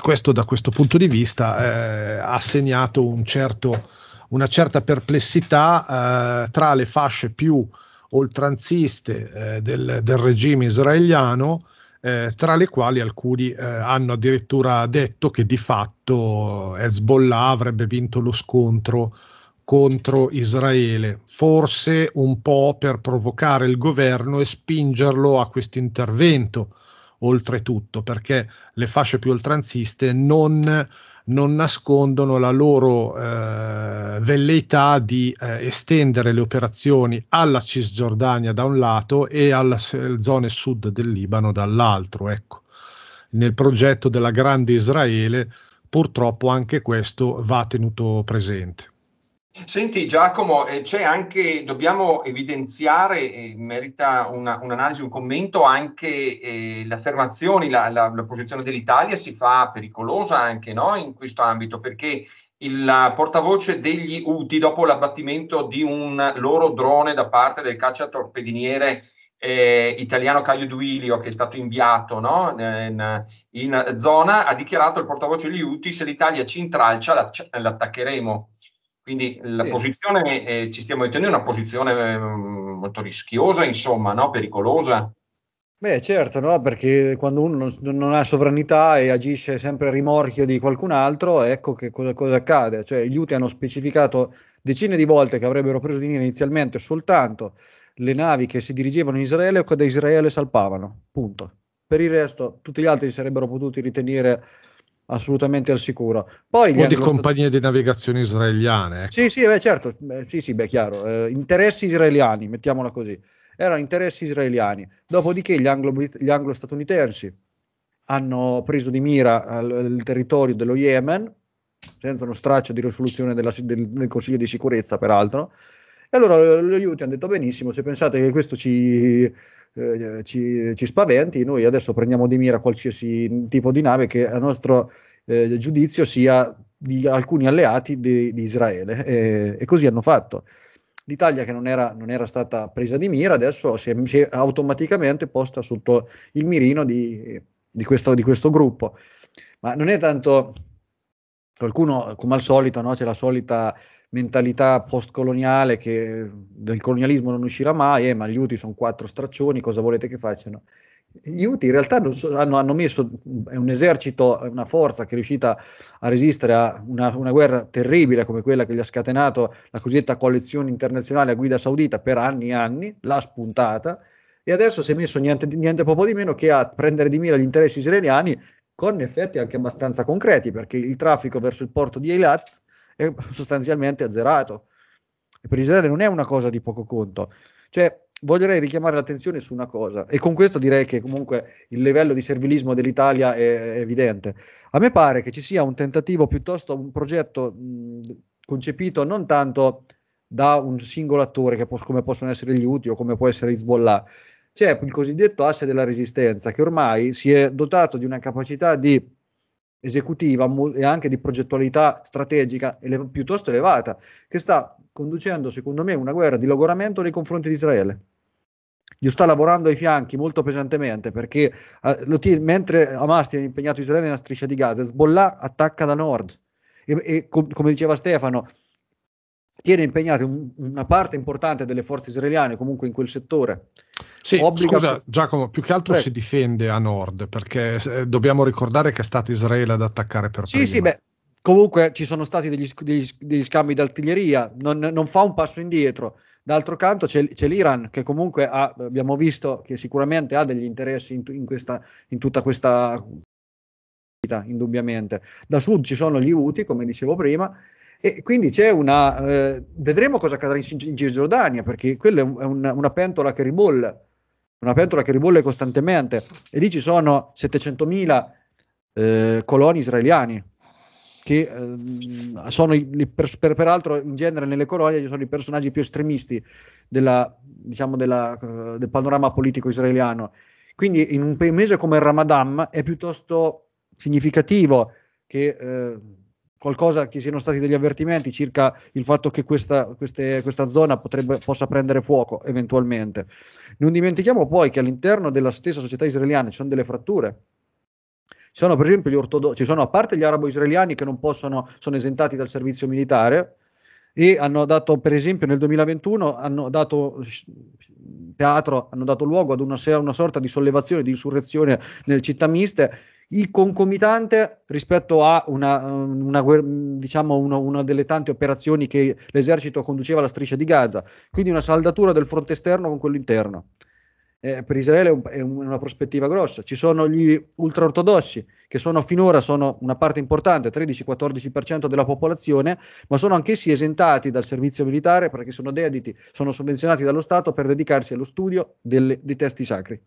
questo da questo punto di vista eh, ha segnato un certo, una certa perplessità eh, tra le fasce più oltranziste eh, del, del, regime israeliano, eh, tra le quali alcuni eh, hanno addirittura detto che di fatto Hezbollah avrebbe vinto lo scontro contro Israele, forse un po' per provocare il governo e spingerlo a questo intervento oltretutto, perché le fasce più oltranziste non, non nascondono la loro eh, velleità di eh, estendere le operazioni alla Cisgiordania da un lato e alle zone sud del Libano dall'altro. Ecco. Nel progetto della Grande Israele, purtroppo anche questo va tenuto presente. Senti Giacomo, eh, c'è anche, dobbiamo evidenziare, eh, merita una, un'analisi, un commento, anche eh, le affermazioni, la, la, la, posizione dell'Italia si fa pericolosa anche no, in questo ambito, perché il portavoce degli UTI dopo l'abbattimento di un loro drone da parte del cacciatorpediniere eh, italiano Caio Duilio, che è stato inviato no? in, in, zona, ha dichiarato il portavoce degli UTI se l'Italia ci intralcia la, l'attaccheremo. Quindi la sì. posizione, eh, ci stiamo mettendo in una posizione mm, molto rischiosa, insomma, no? pericolosa. Beh, certo, no? perché quando uno non, non, ha sovranità e agisce sempre a rimorchio di qualcun altro, ecco che cosa, cosa accade. Cioè, gli UTI hanno specificato decine di volte che avrebbero preso di mira inizialmente soltanto le navi che si dirigevano in Israele o che da Israele salpavano, punto. Per il resto, tutti gli altri si sarebbero potuti ritenere assolutamente al sicuro. Poi o di compagnie stato... di navigazione israeliane. Ecco. Sì, sì, beh, certo, beh, sì, sì, beh, chiaro, eh, interessi israeliani, mettiamola così, erano interessi israeliani. Dopodiché gli, anglo, gli anglo-statunitensi hanno preso di mira il territorio dello Yemen, senza uno straccio di risoluzione della, del, del Consiglio di sicurezza, peraltro, e allora gli aiuti hanno detto benissimo, se pensate che questo ci, eh, ci, ci, spaventi, noi adesso prendiamo di mira qualsiasi tipo di nave che a nostro eh, giudizio sia di alcuni alleati di, di Israele. E, e, così hanno fatto. L'Italia che non era, non era stata presa di mira adesso si è, si è, automaticamente posta sotto il mirino di, di, questo, di questo gruppo. Ma non è tanto qualcuno come al solito no? c'è la solita mentalità postcoloniale che del colonialismo non uscirà mai, eh, ma gli UTI sono quattro straccioni, cosa volete che facciano? Gli UTI in realtà so, hanno, hanno, messo un esercito, una forza che è riuscita a resistere a una, una, guerra terribile come quella che gli ha scatenato la cosiddetta coalizione internazionale a guida saudita per anni e anni, l'ha spuntata e adesso si è messo niente, niente poco di meno che a prendere di mira gli interessi israeliani con effetti anche abbastanza concreti perché il traffico verso il porto di Eilat è sostanzialmente azzerato. E per Israele non è una cosa di poco conto. Cioè, vorrei richiamare l'attenzione su una cosa, e con questo direi che comunque il livello di servilismo dell'Italia è evidente. A me pare che ci sia un tentativo piuttosto, un progetto mh, concepito non tanto da un singolo attore, può, come possono essere gli UTI o come può essere Hezbollah, c'è il cosiddetto asse della resistenza che ormai si è dotato di una capacità di esecutiva e anche di progettualità strategica ele- piuttosto elevata, che sta conducendo, secondo me, una guerra di logoramento nei confronti di Israele. Gli sta lavorando ai fianchi molto pesantemente perché eh, t- mentre Hamas tiene impegnato Israele nella striscia di Gaza, Sbollah attacca da nord. E, e com- come diceva Stefano, tiene impegnate un, una parte importante delle forze israeliane comunque in quel settore. Sì, Obbliga... scusa Giacomo, più che altro Prego. si difende a nord perché eh, dobbiamo ricordare che è stato Israele ad attaccare per sì, prima. Sì, sì, beh, comunque ci sono stati degli, degli, degli scambi d'artiglieria, non, non, fa un passo indietro. D'altro canto c'è, c'è l'Iran che comunque ha, abbiamo visto che sicuramente ha degli interessi in, in, questa, in tutta questa indubbiamente. Da sud ci sono gli UTI, come dicevo prima, e quindi c'è una. Eh, vedremo cosa accadrà in, in Cisgiordania, perché quella è, un, è una, una pentola che ribolle, una pentola che ribolle costantemente. E lì ci sono 700.000 eh, coloni israeliani, che eh, sono i, per, per, peraltro in genere nelle colonie ci sono i personaggi più estremisti della, diciamo della, eh, del panorama politico israeliano. Quindi in un mese come il Ramadan è piuttosto significativo che. Eh, qualcosa che siano stati degli avvertimenti circa il fatto che questa, queste, questa zona potrebbe, possa prendere fuoco eventualmente. Non dimentichiamo poi che all'interno della stessa società israeliana ci sono delle fratture. Ci sono per esempio gli ortodossi, ci sono a parte gli arabo-israeliani che non possono, sono esentati dal servizio militare, e hanno dato, per esempio, nel 2021 hanno dato teatro, hanno dato luogo ad una, una sorta di sollevazione, di insurrezione nelle città miste il concomitante rispetto a una, una, diciamo una, una, delle tante operazioni che l'esercito conduceva alla striscia di Gaza, quindi una saldatura del fronte esterno con quello interno. Eh, per Israele è, un, è, una prospettiva grossa. Ci sono gli ultraortodossi, che sono finora sono una parte importante, 13-14% della popolazione, ma sono anch'essi esentati dal servizio militare perché sono dediti, sono sovvenzionati dallo Stato per dedicarsi allo studio delle, dei testi sacri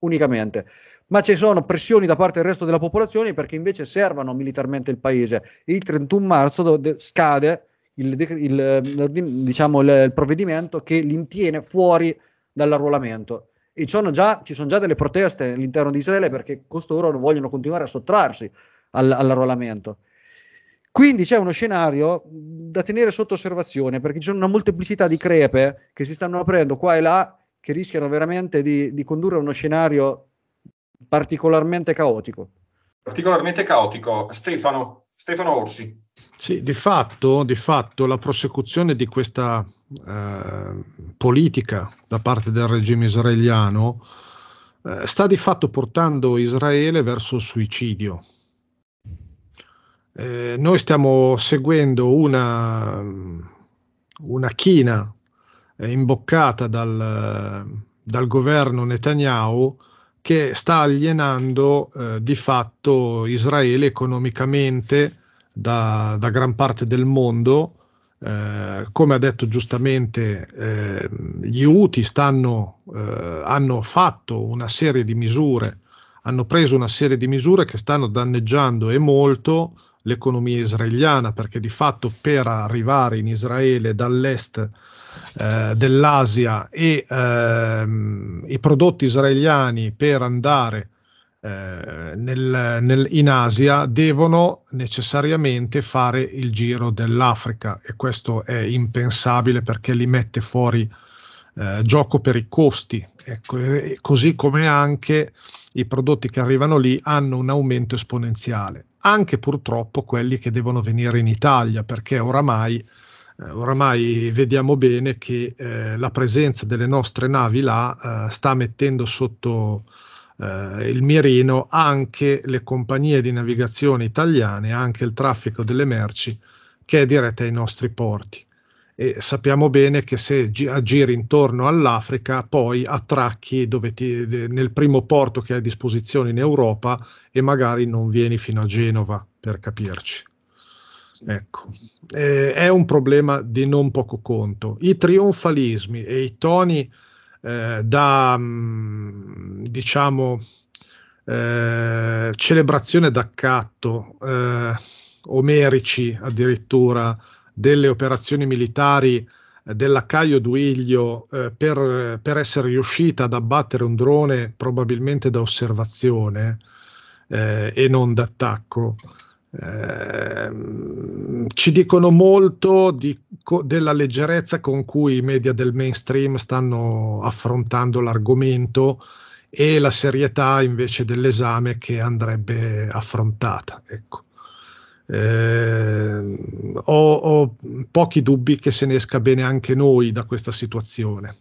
unicamente. Ma ci sono pressioni da parte del resto della popolazione perché invece servono militarmente il paese. Il 31 marzo scade il, il, ehm, diciamo, il provvedimento che li intiene fuori dall'arruolamento. E già, ci sono già delle proteste all'interno di Israele perché costoro vogliono continuare a sottrarsi all, all'arruolamento. Quindi c'è uno scenario da tenere sotto osservazione perché c'è una molteplicità di crepe che si stanno aprendo qua e là che rischiano veramente di, di condurre a uno scenario particolarmente caotico. Particolarmente caotico. Stefano, Stefano Orsi. Sì, di fatto, di fatto, la prosecuzione di questa eh, politica da parte del regime israeliano eh, sta di fatto portando Israele verso il suicidio. Eh, noi stiamo seguendo una, una china eh, imboccata dal, dal governo Netanyahu che sta alienando eh, di fatto Israele economicamente da, da gran parte del mondo. Eh, come ha detto giustamente, eh, gli UTI stanno, eh, hanno fatto una serie di misure, hanno preso una serie di misure che stanno danneggiando e molto l'economia israeliana, perché di fatto per arrivare in Israele dall'est eh, dell'Asia e ehm, i prodotti israeliani per andare eh, nel, nel, in Asia devono necessariamente fare il giro dell'Africa e questo è impensabile perché li mette fuori eh, gioco per i costi, ecco, così come anche i prodotti che arrivano lì hanno un aumento esponenziale, anche purtroppo quelli che devono venire in Italia perché oramai eh, oramai vediamo bene che eh, la presenza delle nostre navi là eh, sta mettendo sotto eh, il mirino anche le compagnie di navigazione italiane, anche il traffico delle merci che è diretta ai nostri porti. E sappiamo bene che se gi- giri intorno all'Africa, poi attracchi ti, nel primo porto che hai a disposizione in Europa e magari non vieni fino a Genova, per capirci. Ecco, eh, è un problema di non poco conto. I trionfalismi e i toni eh, da, mh, mm, diciamo, eh, celebrazione d'accatto, eh, omerici addirittura, delle operazioni militari eh, della Caio Duiglio eh, per, per, essere riuscita ad abbattere un drone probabilmente da osservazione e non d'attacco Ehm, ci dicono molto di, co, della leggerezza con cui i media del mainstream stanno affrontando l'argomento e la serietà invece dell'esame che andrebbe affrontata. Ecco. Eh, ho, ho, pochi dubbi che se ne esca bene anche noi da questa situazione.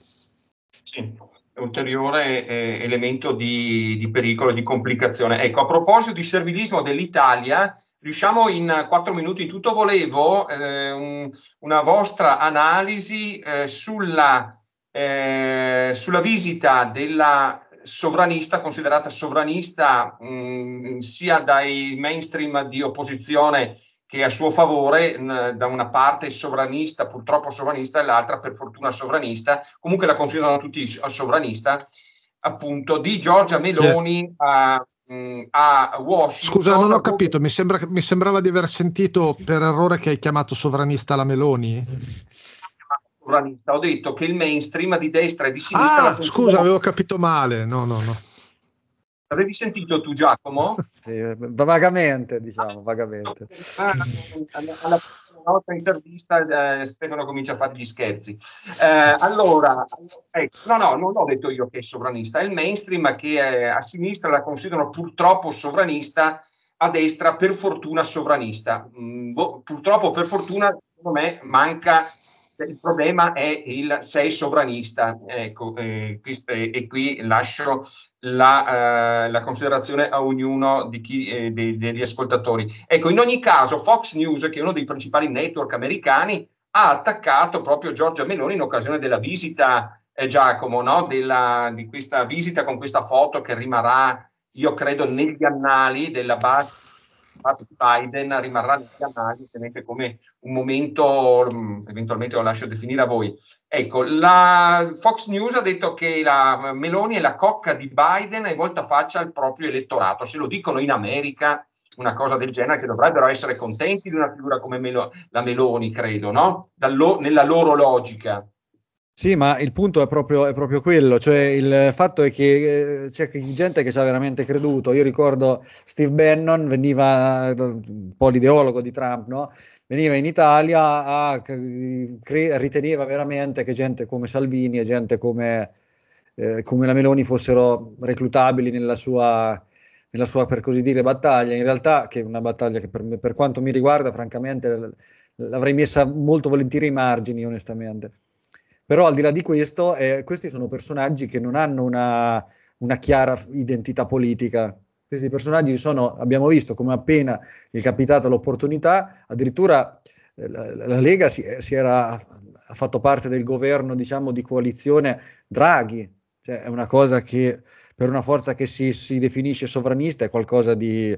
Sì ulteriore eh, elemento di, di pericolo, di complicazione. Ecco, a proposito di servilismo dell'Italia, riusciamo in quattro minuti in tutto, volevo eh, un, una vostra analisi eh, sulla, eh, sulla, visita della sovranista, considerata sovranista mh, mm, sia dai mainstream di opposizione che a suo favore, mh, da una parte sovranista, purtroppo sovranista, e l'altra per fortuna sovranista, comunque la considerano tutti sovranista, appunto, di Giorgia Meloni yeah. a a Washington. Scusa, non ho capito. Mi, sembra, mi, sembrava di aver sentito per errore che hai chiamato sovranista la Meloni. Sovranista, ho detto che il mainstream di destra e di sinistra. Ah, scusa, avevo capito male. No, no, no. Avevi sentito tu, Giacomo? sì, vagamente, diciamo, vagamente. Ah, alla, alla, alla nota intervista eh, Stefano comincia a fare gli scherzi. Eh, allora, ecco, no, no, non ho detto io che è sovranista, è il mainstream che è, a sinistra la considerano purtroppo sovranista, a destra per fortuna sovranista. Mm, boh, purtroppo per fortuna, secondo me, manca il problema è il sei sovranista, ecco, eh, eh, e qui lascio la, eh, la, considerazione a ognuno chi, eh, dei, degli ascoltatori. Ecco, in ogni caso Fox News, che è uno dei principali network americani, ha attaccato proprio Giorgia Meloni in occasione della visita, eh, Giacomo, no? della, di questa visita con questa foto che rimarrà, io credo, negli annali della base Biden rimarrà negli annali ovviamente come un momento, mm, eventualmente lo lascio definire a voi. Ecco, la Fox News ha detto che la Meloni è la cocca di Biden e volta faccia al proprio elettorato. Se lo dicono in America una cosa del genere, che dovrebbero essere contenti di una figura come Melo- la Meloni, credo, no? Lo- nella loro logica. Sì, ma il punto è proprio, è proprio, quello, cioè il fatto è che eh, c'è gente che ci ha veramente creduto. Io ricordo Steve Bannon, veniva un po' l'ideologo di Trump, no? veniva in Italia, a, cre- riteneva veramente che gente come Salvini e gente come, eh, come la Meloni fossero reclutabili nella sua, nella sua, per così dire, battaglia. In realtà, che è una battaglia che per, per quanto mi riguarda, francamente, l'avrei messa molto volentieri ai margini, onestamente. Però al di là di questo, eh, questi sono personaggi che non hanno una, una chiara identità politica. Questi personaggi sono, abbiamo visto come appena gli è capitata l'opportunità, addirittura eh, la, la Lega si, si, era, ha fatto parte del governo diciamo, di coalizione Draghi, cioè è una cosa che per una forza che si, si definisce sovranista è qualcosa di,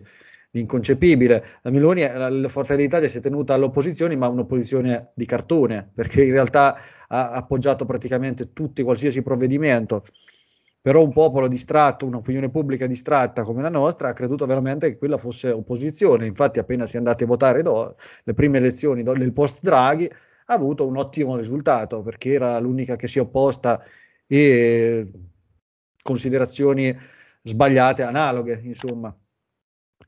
inconcepibile. La Meloni, la Forza dell'Italia si è tenuta all'opposizione, ma un'opposizione di cartone, perché in realtà ha appoggiato praticamente tutti, qualsiasi provvedimento. Però un popolo distratto, un'opinione pubblica distratta come la nostra, ha creduto veramente che quella fosse opposizione. Infatti, appena si è andati a votare do, le prime elezioni do, del post Draghi, ha avuto un ottimo risultato, perché era l'unica che si è opposta e considerazioni sbagliate, analoghe, insomma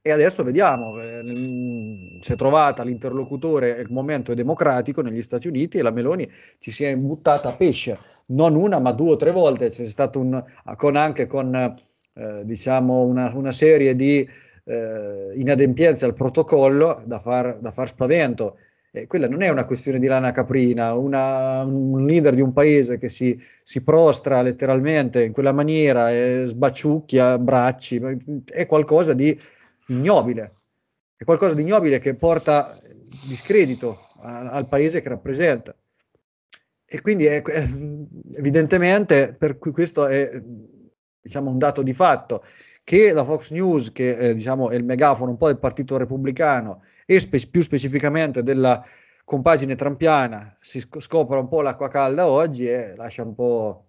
e adesso vediamo eh, mm, si è trovata l'interlocutore il momento è democratico negli Stati Uniti e la Meloni ci si è buttata a pesce non una ma due o tre volte c'è stato un con anche con eh, diciamo una, una, serie di eh, inadempienze al protocollo da far, da far spavento eh, quella non è una questione di lana caprina, una, un leader di un paese che si, si prostra letteralmente in quella maniera, e sbaciucchia bracci, è qualcosa di ignobile, è qualcosa di ignobile che porta discredito a, al paese che rappresenta. E quindi è, ecco, eh, evidentemente per cui questo è diciamo, un dato di fatto che la Fox News, che eh, diciamo, è il megafono un po' del Partito Repubblicano e spe- più specificamente della compagine trampiana, si sc- scopra un po' l'acqua calda oggi e lascia un po'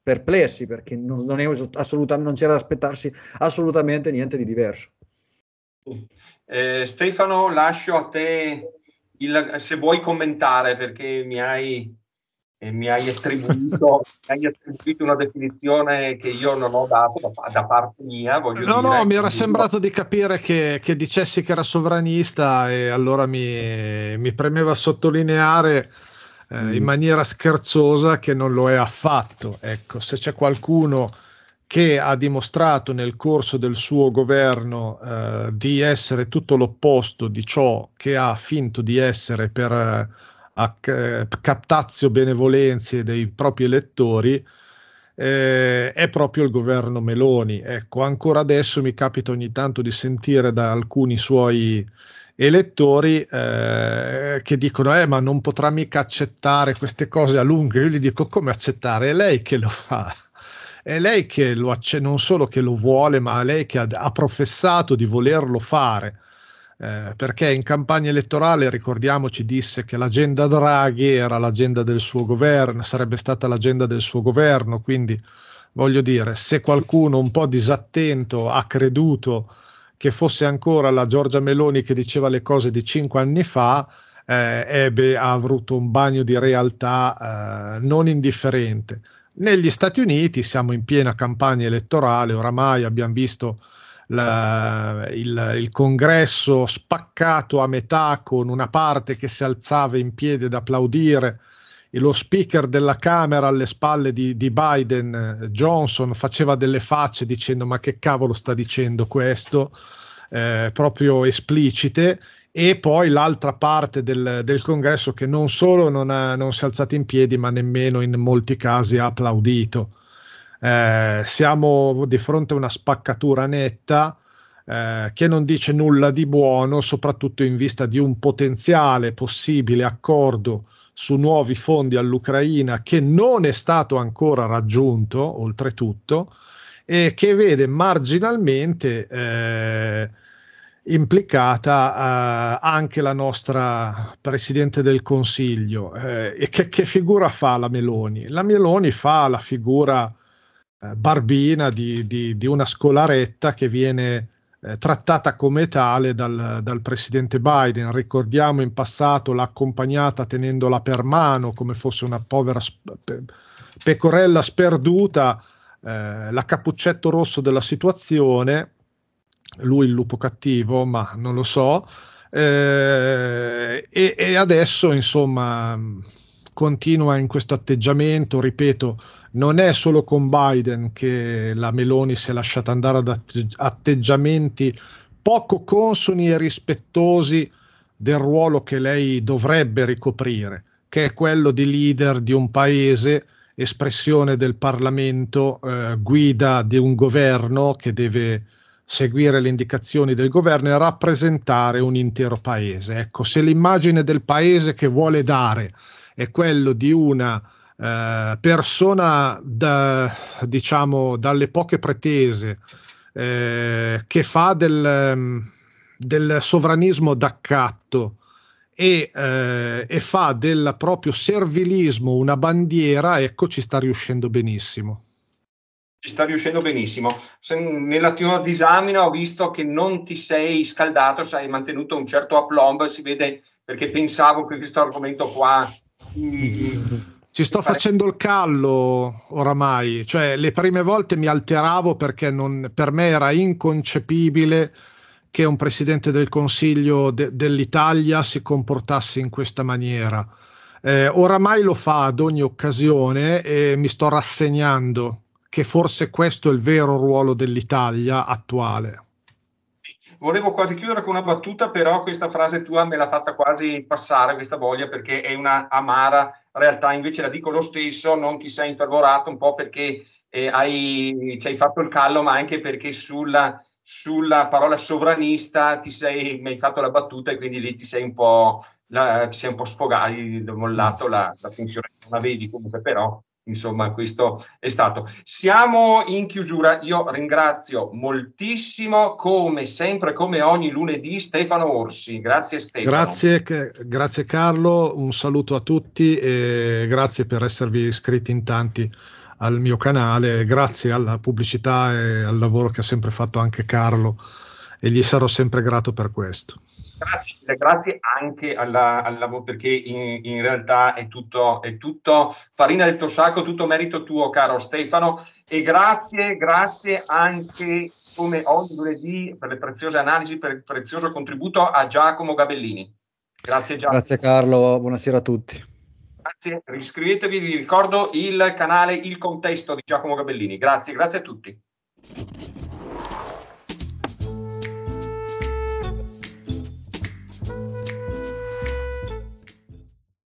perplessi perché non, non, non c'era da aspettarsi assolutamente niente di diverso. Eh, Stefano, lascio a te il, se vuoi commentare perché mi hai, eh, mi, hai attribuito, mi hai, attribuito, una definizione che io non ho dato da, da parte mia. no, dire, no, mi era sembrato di capire che, che, dicessi che era sovranista e allora mi, mi premeva sottolineare eh, mm. in maniera scherzosa che non lo è affatto. Ecco, se c'è qualcuno che ha dimostrato nel corso del suo governo eh, di essere tutto l'opposto di ciò che ha finto di essere per eh, ac- eh, captazio benevolenze dei propri elettori, eh, è proprio il governo Meloni. Ecco, ancora adesso mi capita ogni tanto di sentire da alcuni suoi elettori eh, che dicono eh ma non potrà mica accettare queste cose a lungo io gli dico come accettare è lei che lo fa è lei che lo acce- non solo che lo vuole, ma lei che ha, ha professato di volerlo fare. Eh, perché in campagna elettorale, ricordiamoci, disse che l'agenda Draghi era l'agenda del suo governo, sarebbe stata l'agenda del suo governo, quindi voglio dire, se qualcuno un po' disattento ha creduto che fosse ancora la Giorgia Meloni che diceva le cose di cinque anni fa, eh, ebbe, ha avuto un bagno di realtà eh, non indifferente. Negli Stati Uniti siamo in piena campagna elettorale, oramai abbiamo visto la, il, il, congresso spaccato a metà con una parte che si alzava in piedi ad applaudire e lo speaker della Camera alle spalle di, di Biden, Johnson, faceva delle facce dicendo ma che cavolo sta dicendo questo, eh, proprio esplicite e poi l'altra parte del, del congresso che non solo non, ha, eh, non si è alzata in piedi, ma nemmeno in molti casi ha applaudito. Eh, siamo di fronte a una spaccatura netta eh, che non dice nulla di buono, soprattutto in vista di un potenziale possibile accordo su nuovi fondi all'Ucraina che non è stato ancora raggiunto, oltretutto, e che vede marginalmente eh, implicata eh, anche la nostra Presidente del Consiglio. Eh, e che, che, figura fa la Meloni? La Meloni fa la figura eh, barbina di, di, di, una scolaretta che viene eh, trattata come tale dal, dal, Presidente Biden. Ricordiamo in passato l'ha accompagnata tenendola per mano come fosse una povera pe- pecorella sperduta, eh, la cappuccetto rosso della situazione lui il lupo cattivo, ma non lo so. Eh, e, e, adesso, insomma, continua in questo atteggiamento, ripeto, non è solo con Biden che la Meloni si è lasciata andare ad atteggiamenti poco consoni e rispettosi del ruolo che lei dovrebbe ricoprire, che è quello di leader di un paese, espressione del Parlamento, eh, guida di un governo che deve seguire le indicazioni del governo e rappresentare un intero paese. Ecco, se l'immagine del paese che vuole dare è quella di una eh, persona da, diciamo dalle poche pretese eh, che fa del, mm, del, sovranismo d'accatto e, eh, e fa del proprio servilismo una bandiera, ecco ci sta riuscendo benissimo ci sta riuscendo benissimo. Se nella tua disamina ho visto che non ti sei scaldato, se hai mantenuto un certo aplomb, si vede perché pensavo che questo argomento qua... Mm, ci sto facendo il callo oramai, cioè le prime volte mi alteravo perché non, per me era inconcepibile che un presidente del Consiglio de- dell'Italia si comportasse in questa maniera. Eh, oramai lo fa ad ogni occasione e mi sto rassegnando che forse questo è il vero ruolo dell'Italia attuale. Volevo quasi chiudere con una battuta, però questa frase tua me l'ha fatta quasi passare questa voglia perché è una amara realtà, invece la dico lo stesso, non ti sei infervorato un po' perché eh, hai, ci hai fatto il callo, ma anche perché sulla, sulla parola sovranista ti sei, mi hai fatto la battuta e quindi lì ti sei un po', la, ti sei un po sfogato, mollato la, la funzione, non la vedi comunque però Insomma, questo è stato. Siamo in chiusura. Io ringrazio moltissimo, come sempre, come ogni lunedì, Stefano Orsi. Grazie Stefano. Grazie, grazie Carlo, un saluto a tutti e grazie per esservi iscritti in tanti al mio canale. Grazie alla pubblicità e al lavoro che ha sempre fatto anche Carlo e gli sarò sempre grato per questo. Grazie, grazie anche alla, al perché in, in realtà è tutto, è tutto, farina del tuo sacco, tutto merito tuo caro Stefano e grazie, grazie anche come ogni lunedì per le preziose analisi, per il prezioso contributo a Giacomo Gabellini. Grazie Giacomo. Grazie Carlo, buonasera a tutti. Grazie, iscrivetevi, vi ricordo il canale Il Contesto di Giacomo Gabellini. Grazie, grazie a tutti.